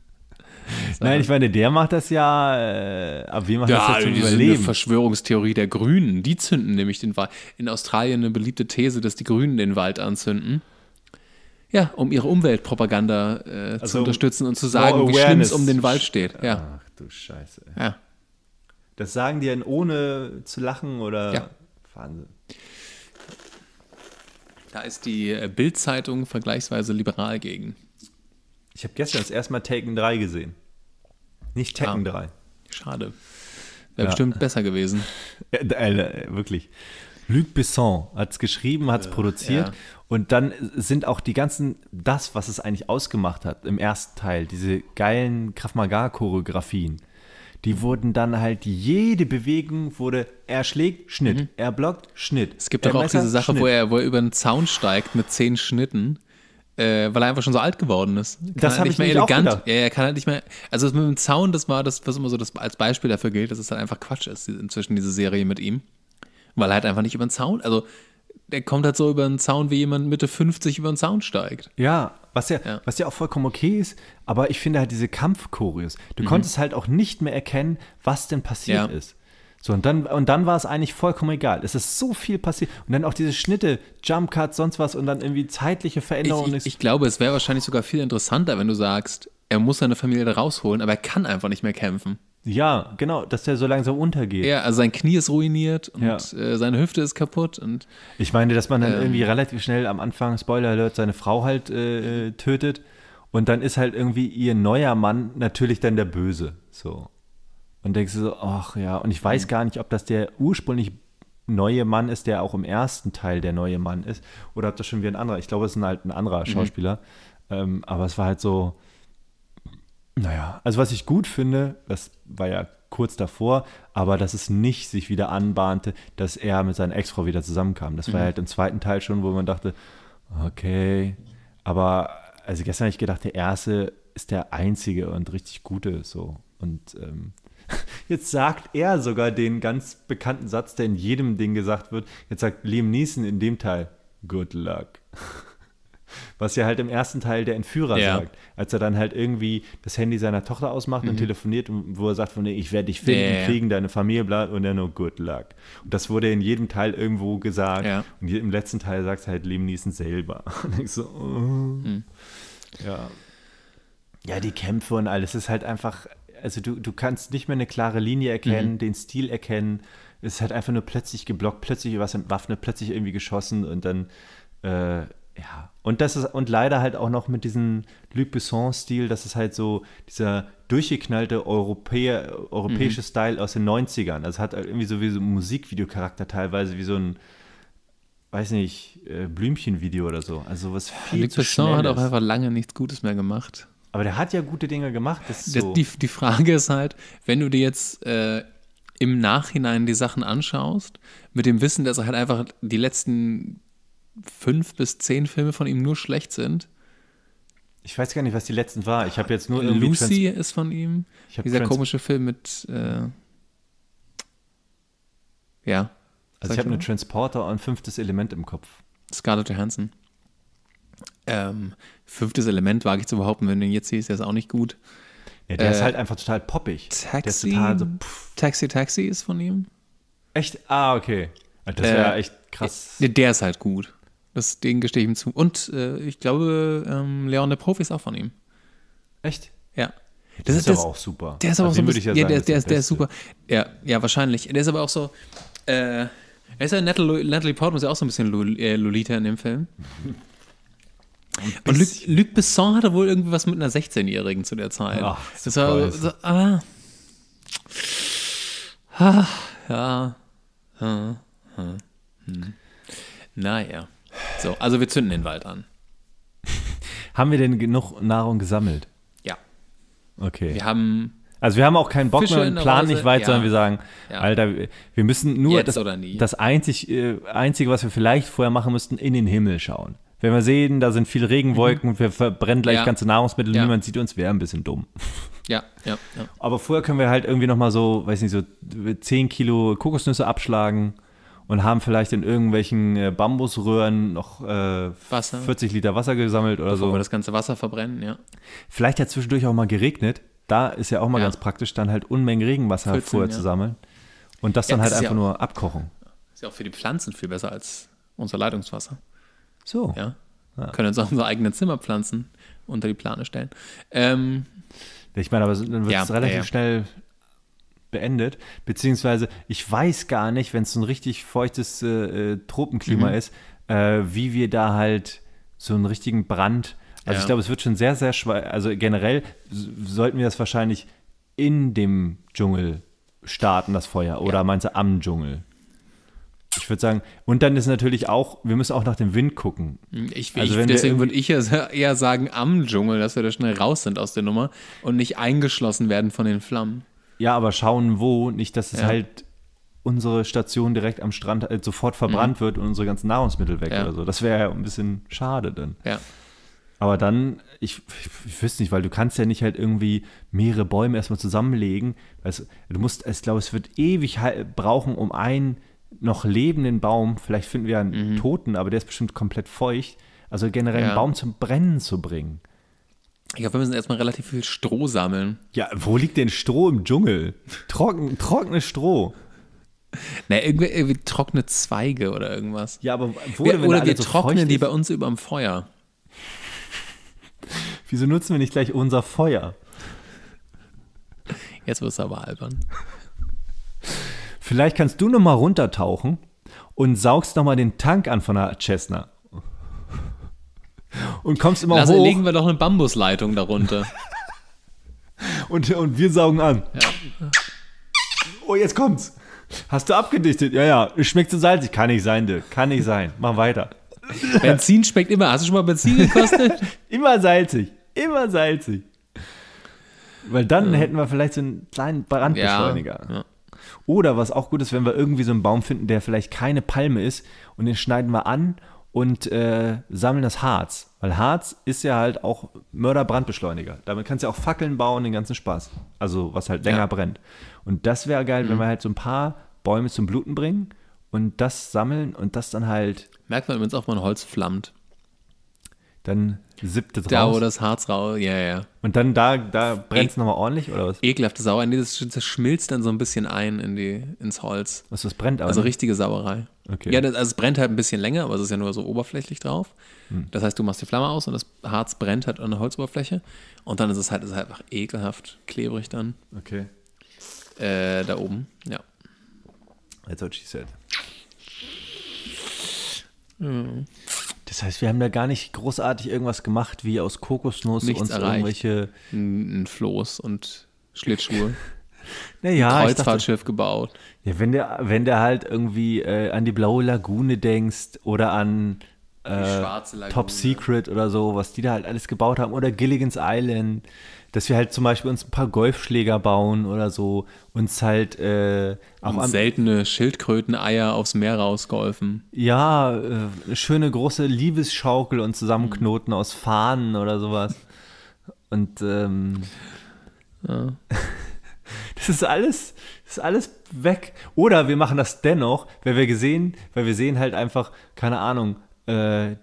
<laughs> Nein, ich meine, der macht das ja, äh, aber wir machen ja, das ja also zum die Überleben. Sind eine Verschwörungstheorie der Grünen, die zünden nämlich den Wald. In Australien eine beliebte These, dass die Grünen den Wald anzünden. Ja, um ihre Umweltpropaganda äh, also zu unterstützen und zu sagen, wie schlimm es um den Wald steht. Ja. Ach du Scheiße. Ja. Das sagen die dann ohne zu lachen oder ja. Wahnsinn. Da ist die äh, Bild-Zeitung vergleichsweise liberal gegen. Ich habe gestern das erste Mal Taken 3 gesehen. Nicht Taken ah, 3. Schade. Wäre ja. bestimmt besser gewesen. <laughs> Ja, äh, wirklich. Luc Besson hat es geschrieben, hat es ja, äh, produziert. Ja. Und dann sind auch die ganzen, das, was es eigentlich ausgemacht hat im ersten Teil, diese geilen Krav choreografien die wurden dann halt, jede Bewegung wurde, er schlägt, Schnitt, mhm. er blockt, Schnitt. Es gibt doch auch diese Sache, wo er, wo er über einen Zaun steigt mit zehn Schnitten. Äh, weil er einfach schon so alt geworden ist. Kann das halt nicht mehr elegant. Ja, er kann halt nicht mehr. Also mit dem Zaun, das war das, was immer so das, als Beispiel dafür gilt, dass es halt einfach Quatsch ist, inzwischen diese Serie mit ihm. Weil er halt einfach nicht über den Zaun. Also der kommt halt so über den Zaun, wie jemand Mitte 50 über den Zaun steigt. Ja, was ja, ja, was ja auch vollkommen okay ist, aber ich finde halt diese Kampfchoreos, du mhm. konntest halt auch nicht mehr erkennen, was denn passiert ja. ist. So, und dann, und dann war es eigentlich vollkommen egal. Es ist so viel passiert. Und dann auch diese Schnitte, Jump Cuts, sonst was und dann irgendwie zeitliche Veränderungen. Ich, ich, ich glaube, es wäre wahrscheinlich sogar viel interessanter, wenn du sagst, er muss seine Familie da rausholen, aber er kann einfach nicht mehr kämpfen. Ja, genau, dass der so langsam untergeht. Ja, also sein Knie ist ruiniert und ja. äh, seine Hüfte ist kaputt. und Ich meine, dass man dann ähm, irgendwie relativ schnell am Anfang, Spoiler Alert, seine Frau halt äh, äh tötet und dann ist halt irgendwie ihr neuer Mann natürlich dann der Böse. So. Und denkst du so, ach ja, und ich weiß mhm. gar nicht, ob das der ursprünglich neue Mann ist, der auch im ersten Teil der neue Mann ist, oder ob das schon wieder ein anderer, ich glaube, es ist ein, halt ein anderer mhm. Schauspieler, mhm. ähm, aber es war halt so, naja, also was ich gut finde, das war ja kurz davor, aber dass es nicht sich wieder anbahnte, dass er mit seiner Ex-Frau wieder zusammenkam. Das war mhm. halt im zweiten Teil schon, wo man dachte, okay, aber also gestern habe ich gedacht, der erste ist der einzige und richtig gute so. Und ähm, <laughs> jetzt sagt er sogar den ganz bekannten Satz, der in jedem Ding gesagt wird. Jetzt sagt Liam Neeson in dem Teil, good luck. <laughs> was ja halt im ersten Teil der Entführer ja. sagt. Als er dann halt irgendwie das Handy seiner Tochter ausmacht mhm. und telefoniert, wo er sagt, von ich werde dich finden, yeah. kriegen, deine Familie, bla, und dann nur good luck. Und das wurde in jedem Teil irgendwo gesagt. Ja. Und im letzten Teil sagt es halt Liam Neeson selber. <laughs> Und ich so, oh. mhm. ja. Ja, die Kämpfe und alles ist halt einfach, also du, du kannst nicht mehr eine klare Linie erkennen, mhm. den Stil erkennen. Es ist halt einfach nur plötzlich geblockt, plötzlich was entwaffnet, plötzlich irgendwie geschossen und dann äh, ja, und das ist, und leider halt auch noch mit diesem Luc Besson-Stil, das ist halt so dieser durchgeknallte Europäer, europäische mhm. Style aus den 90ern. Also hat irgendwie so wie so ein Musikvideocharakter teilweise, wie so ein, weiß nicht, äh, Blümchenvideo oder so. Also was viel Luc zu Besson hat auch einfach lange nichts Gutes mehr gemacht. Aber der hat ja gute Dinge gemacht. Das so. die, die Frage ist halt, wenn du dir jetzt äh, im Nachhinein die Sachen anschaust, mit dem Wissen, dass er halt einfach die letzten fünf bis zehn Filme von ihm nur schlecht sind. Ich weiß gar nicht, was die letzten war. Ich habe jetzt nur irgendwie Lucy Trans ist von ihm. Dieser Trans komische Film mit äh, ja. Also ich habe eine Transporter und fünftes Element im Kopf. Scarlett Johansson. Ähm, fünftes Element wage ich zu behaupten, wenn du ihn jetzt siehst, der ist auch nicht gut. Ja, der äh, ist halt einfach total poppig. Taxi, total so, Taxi, Taxi ist von ihm. Echt? Ah, okay. Das wäre äh, echt krass. der ist halt gut. Das, den gestehe ich ihm zu. Und äh, ich glaube, ähm, Leon der Profi ist auch von ihm. Echt? Ja. Das, das ist, aber das, auch super. Der ist aber auch so ein bisschen, ja, ja der, der, ist, der ist super. Ja, ja, wahrscheinlich. Der ist aber auch so. Äh, er ist ja Natalie, Natalie Portman ist ja auch so ein bisschen äh, Lolita in dem Film. <laughs> Und Luc, Luc Besson hatte wohl irgendwie was mit einer 16-Jährigen zu der Zeit. Ach, das war so, ah, ah, ja, ah, ah, hm. hm, hm. naja. So, also wir zünden den Wald an. <laughs> haben wir denn genug Nahrung gesammelt? Ja. Okay. Wir haben. Also wir haben auch keinen Bock Fische mehr und planen nicht weit, ja. sondern wir sagen, ja. Alter, wir müssen nur Jetzt das, das einzig, äh, Einzige, was wir vielleicht vorher machen müssten, in den Himmel schauen. Wenn wir sehen, da sind viele Regenwolken mhm. und wir verbrennen gleich ja. ganze Nahrungsmittel und niemand sieht uns, wäre ein bisschen dumm. <laughs> Ja, ja, ja. Aber vorher können wir halt irgendwie nochmal so, weiß nicht, so 10 äh, Kilo Kokosnüsse abschlagen und haben vielleicht in irgendwelchen äh, Bambusröhren noch äh, 40 Liter Wasser gesammelt oder Bevor so. wir das ganze Wasser verbrennen, ja. Vielleicht hat zwischendurch auch mal geregnet. Da ist ja auch mal ja. ganz praktisch, dann halt Unmengen Regenwasser 14, vorher ja. zu sammeln. Und das ja, dann halt das einfach auch, nur abkochen. Ist ja auch für die Pflanzen viel besser als unser Leitungswasser. So. Ja. Können uns auch unsere eigenen Zimmerpflanzen unter die Plane stellen. Ähm, ich meine, aber dann wird es relativ schnell beendet, beziehungsweise ich weiß gar nicht, wenn es so ein richtig feuchtes äh, äh, Tropenklima mhm. ist, äh, wie wir da halt so einen richtigen Brand. Also ja. ich glaube, es wird schon sehr, sehr schwer. Also generell sollten wir das wahrscheinlich in dem Dschungel starten, das Feuer. Oder ja. meinst du am Dschungel? Ich würde sagen, und dann ist natürlich auch, wir müssen auch nach dem Wind gucken. Hm, ich, also ich, deswegen würde ich ja eher sagen am Dschungel, dass wir da schnell raus sind aus der Nummer und nicht eingeschlossen werden von den Flammen. Ja, aber schauen wo, nicht, dass es ja. halt unsere Station direkt am Strand halt sofort verbrannt mhm. wird und unsere ganzen Nahrungsmittel weg ja. oder so. Das wäre ja ein bisschen schade dann. Ja. Aber dann, ich, ich, ich, wüsste nicht, weil du kannst ja nicht halt irgendwie mehrere Bäume erstmal zusammenlegen. Weißt, du musst, ich glaube, es wird ewig halt brauchen, um einen noch lebenden Baum, vielleicht finden wir einen mhm. toten, aber der ist bestimmt komplett feucht, also generell einen Baum zum Brennen zu bringen. Ich glaube, wir müssen erstmal relativ viel Stroh sammeln. Ja, wo liegt denn Stroh im Dschungel? Trocken, trockene Stroh. Na, irgendwie, irgendwie trockene Zweige oder irgendwas. Ja, aber wo wir, denn, Oder wir so trocknen die bei uns über dem Feuer. <laughs> Wieso nutzen wir nicht gleich unser Feuer? Jetzt wirst du aber albern. Vielleicht kannst du nochmal runtertauchen und saugst nochmal den Tank an von der Chesna und kommst immer Lass, hoch. legen wir doch eine Bambusleitung darunter. <laughs> und, und wir saugen an. Ja. Oh, jetzt kommt's. Hast du abgedichtet? Ja, ja. Schmeckt so salzig. Kann nicht sein, Dirk. Kann nicht sein. Mach weiter. <laughs> Benzin schmeckt immer. Hast du schon mal Benzin gekostet? <laughs> immer salzig. Immer salzig. Weil dann ja. hätten wir vielleicht so einen kleinen Brandbeschleuniger. Ja. Ja. Oder was auch gut ist, wenn wir irgendwie so einen Baum finden, der vielleicht keine Palme ist und den schneiden wir an und äh, sammeln das Harz. Weil Harz ist ja halt auch Mörderbrandbeschleuniger. Damit kannst du ja auch Fackeln bauen, den ganzen Spaß. Also was halt länger ja. brennt. Und das wäre geil, mhm. wenn wir halt so ein paar Bäume zum Bluten bringen und das sammeln und das dann halt. Merkt man übrigens auch, wenn Holz flammt dann siebte raus. Da, wo das Harz raus, ja, ja. Und dann da, da e- brennt es nochmal ordentlich, oder was? Ekelhafte Sauerei. Nee, das, das, schmilzt dann so ein bisschen ein in die, ins Holz. Was, das brennt aber? Also richtige Sauerei. Okay. Ja, das, also es brennt halt ein bisschen länger, aber es ist ja nur so oberflächlich drauf. Hm. Das heißt, du machst die Flamme aus und das Harz brennt halt an der Holzoberfläche. Und dann ist es halt, ist halt einfach ekelhaft klebrig dann. Okay. Äh, da oben, ja. That's what she said. Mhm. Das heißt, wir haben da gar nicht großartig irgendwas gemacht, wie aus Kokosnuss Nichts uns erreicht. irgendwelche. Ein Floß und Schlittschuhe. <laughs> naja, ein Kreuzfahrtschiff dachte, gebaut. Ja, wenn der, wenn der halt irgendwie äh, an die blaue Lagune denkst oder an äh, Top Secret oder so, was die da halt alles gebaut haben, oder Gilligan's Island, dass wir halt zum Beispiel uns ein paar Golfschläger bauen oder so, uns halt äh, auch am, seltene Schildkröteneier aufs Meer rausgeholfen. Ja, äh, eine schöne große Liebesschaukel und Zusammenknoten mhm. aus Fahnen oder sowas. Und ähm, ja. <laughs> das ist alles, ist alles weg. Oder wir machen das dennoch, weil wir gesehen, weil wir sehen halt einfach, keine Ahnung, äh,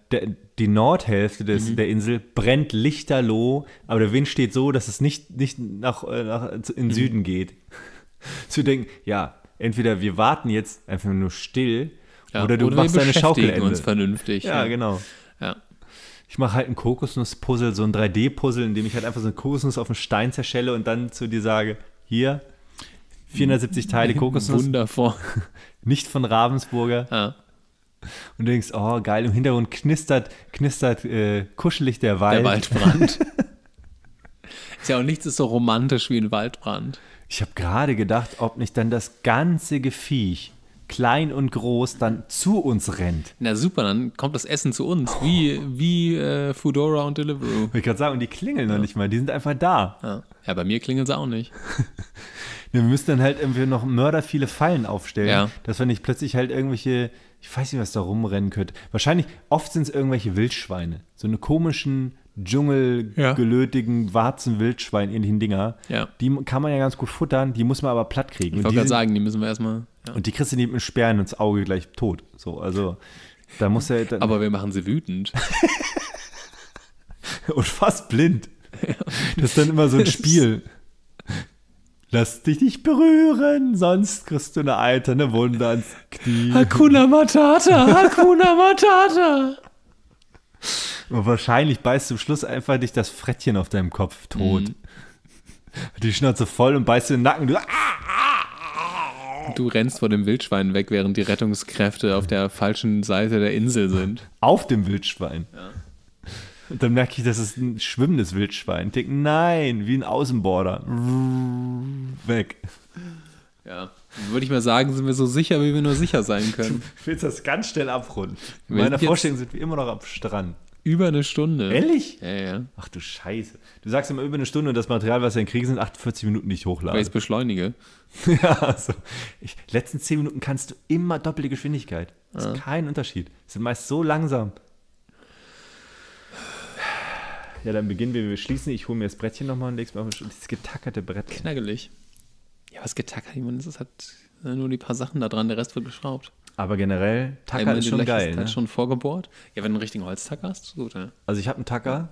die Nordhälfte des, mhm. der Insel brennt lichterloh, aber der Wind steht so, dass es nicht, nicht nach, äh, nach in mhm. Süden geht. <laughs> Zu denken, ja, entweder wir warten jetzt einfach nur still ja, oder du oder machst wir deine Schaukelende. uns vernünftig. Ja, ja. genau. Ja. Ich mache halt ein Kokosnuss-Puzzle, so ein 3D-Puzzle, in dem ich halt einfach so einen Kokosnuss auf den Stein zerschelle und dann zu dir sage, hier, 470 Teile Kokosnuss. Wundervoll. <laughs> Nicht von Ravensburger. Ja und du denkst, oh geil, im Hintergrund knistert, knistert äh, kuschelig der Wald. Der Waldbrand. <laughs> ist ja auch nichts ist so romantisch wie ein Waldbrand. Ich habe gerade gedacht, ob nicht dann das ganze Gefiech, klein und groß, dann zu uns rennt. Na super, dann kommt das Essen zu uns, oh. wie, wie äh, Foodora und Deliveroo. Wollte ich gerade sagen, und die klingeln ja. noch nicht mal, die sind einfach da. Ja, ja bei mir klingeln sie auch nicht. <laughs> wir müssen dann halt irgendwie noch Mörder viele Fallen aufstellen, ja. dass wir nicht plötzlich halt irgendwelche, ich weiß nicht, was da rumrennen könnte. Wahrscheinlich, oft sind es irgendwelche Wildschweine. So eine komischen, dschungelgelötigen, ja. Warzen-Wildschwein, ähnlichen Dinger. Ja. Die kann man ja ganz gut futtern, die muss man aber platt kriegen. Ich wollte gerade sagen, die müssen wir erstmal. Ja. Und die kriegst du nicht mit Sperren ins Auge gleich tot. So, also da muss er. Dann aber wir machen sie wütend. <laughs> Und fast blind. <laughs> Das ist dann immer so ein Spiel. Lass dich nicht berühren, sonst kriegst du eine alterne Wunde ans Knie. Hakuna Matata, Hakuna Matata. Und wahrscheinlich beißt du am Schluss einfach dich das Frettchen auf deinem Kopf tot. Mhm. Die Schnauze voll und beißt in den Nacken. Du, ah, ah, ah. du rennst vor dem Wildschwein weg, während die Rettungskräfte auf der falschen Seite der Insel sind. Auf dem Wildschwein. Ja. Und dann merke ich, das ist ein schwimmendes Wildschwein. Ich denke, nein, wie ein Außenborder. Weg. Ja, würde ich mal sagen, sind wir so sicher, wie wir nur sicher sein <laughs> können. Ich will das ganz schnell abrunden. In meiner Vorstellung sind wir immer noch am Strand. Über eine Stunde. Ehrlich? Ja, ja. Ach du Scheiße. Du sagst immer über eine Stunde und das Material, was wir dann kriegen, sind 48 Minuten, nicht hochladen. Weil ich es beschleunige. <laughs> ja, also. Ich, letzten 10 Minuten kannst du immer doppelte Geschwindigkeit. Das ist ah. kein Unterschied. Die sind meist so langsam. Ja, dann beginnen wir. Wir schließen. Ich hole mir das Brettchen nochmal und leg's mir auf das getackerte Brett. Knackelig. Ja, was getackert? Ich meine, es hat nur die paar Sachen da dran, der Rest wird geschraubt. Aber generell, Tacker ja, ist schon geil. Ist halt ne? schon vorgebohrt. Ja, wenn du einen richtigen Holztacker hast, gut, ja. Also ich habe einen Tacker.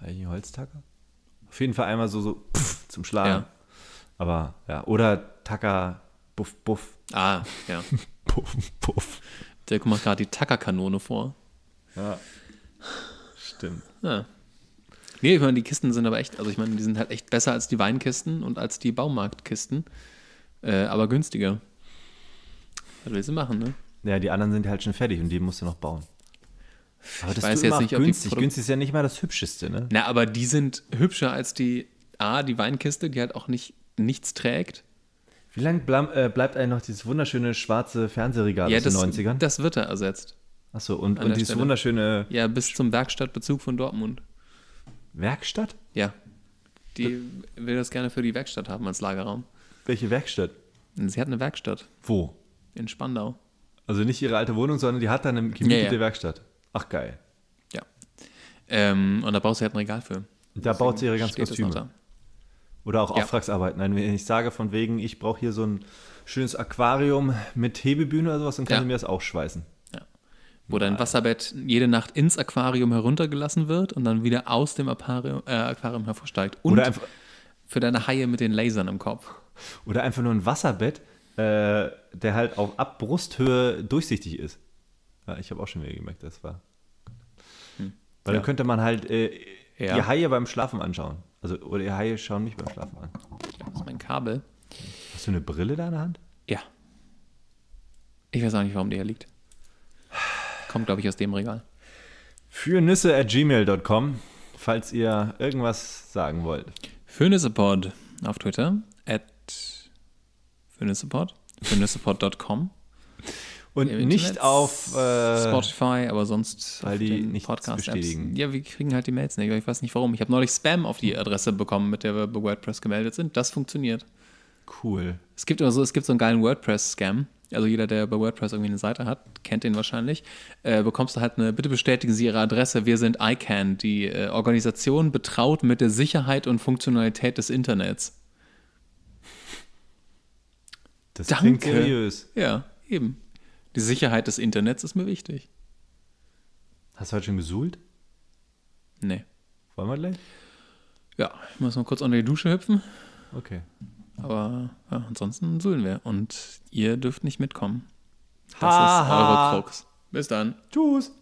Habe ich einen Holztacker? Auf jeden Fall einmal so, so pff, zum Schlagen. Ja. Aber ja, oder Tacker, buff, buff. Ah, ja. <laughs> buff, buff. Dirk macht gerade die Tackerkanone vor. Ja. Stimmt. Ja. Nee, ich meine, die Kisten sind aber echt, also ich meine, die sind halt echt besser als die Weinkisten und als die Baumarktkisten, äh, aber günstiger. Was willst du machen, ne? Ja, die anderen sind halt schon fertig und die musst du noch bauen. Aber das ist jetzt nicht, günstig. Ob günstig ist ja nicht mal das Hübscheste, ne? Na, aber die sind hübscher als die A, die Weinkiste, die halt auch nicht, nichts trägt. Wie lange äh, bleibt eigentlich noch dieses wunderschöne schwarze Fernsehregal ja, aus das, den 90ern? Das wird da ersetzt. Achso, und, und dieses Stelle. wunderschöne. Ja, bis zum Werkstattbezug von Dortmund. Werkstatt? Ja. Die das will das gerne für die Werkstatt haben als Lagerraum. Welche Werkstatt? Sie hat eine Werkstatt. Wo? In Spandau. Also nicht ihre alte Wohnung, sondern die hat dann eine gemietete ja, ja. Werkstatt. Ach geil. Ja. Ähm, und da baut sie halt ein Regal für. Da Deswegen baut sie ihre ganzen Kostüme. Oder auch ja. Auftragsarbeiten. Nein, wenn ich sage von wegen, ich brauche hier so ein schönes Aquarium mit Hebebühne oder sowas, dann kann sie mir das auch schweißen wo dein Wasserbett jede Nacht ins Aquarium heruntergelassen wird und dann wieder aus dem Aquarium, äh, Aquarium hervorsteigt. Und einfach, für deine Haie mit den Lasern im Kopf. Oder einfach nur ein Wasserbett, äh, der halt auch ab Brusthöhe durchsichtig ist. Ja, ich habe auch schon wieder gemerkt, das war. Hm. Weil ja. dann könnte man halt äh, ja. die Haie beim Schlafen anschauen. Also, oder die Haie schauen mich beim Schlafen an. Das ist mein Kabel. Hast du eine Brille da in der Hand? Ja. Ich weiß auch nicht, warum die hier liegt. Kommt, glaube ich, aus dem Regal. Für Nüsse at gmail.com, falls ihr irgendwas sagen wollt. Für Nüssepod auf Twitter, at für Nüssepod, für Nüssepod.com. <laughs> Und nicht Internet, auf äh, Spotify, aber sonst weil die nicht Podcast bestätigen. Ja, wir kriegen halt die Mails nicht. Ich weiß nicht warum. Ich habe neulich Spam auf die Adresse bekommen, mit der wir bei WordPress gemeldet sind. Das funktioniert. Cool. Es gibt immer so, es gibt so einen geilen WordPress-Scam also jeder, der bei WordPress irgendwie eine Seite hat, kennt den wahrscheinlich, äh, bekommst du halt eine, bitte bestätigen Sie Ihre Adresse, wir sind ICANN, die äh, Organisation betraut mit der Sicherheit und Funktionalität des Internets. Das Danke. klingt seriös. Ja, eben. Die Sicherheit des Internets ist mir wichtig. Hast du heute schon gesuhlt? Nee. Wollen wir gleich? Ja, ich muss mal kurz unter die Dusche hüpfen. Okay. Aber ja, ansonsten suhlen wir. Und ihr dürft nicht mitkommen. Das ha, ist eure Krux. Bis dann. Tschüss.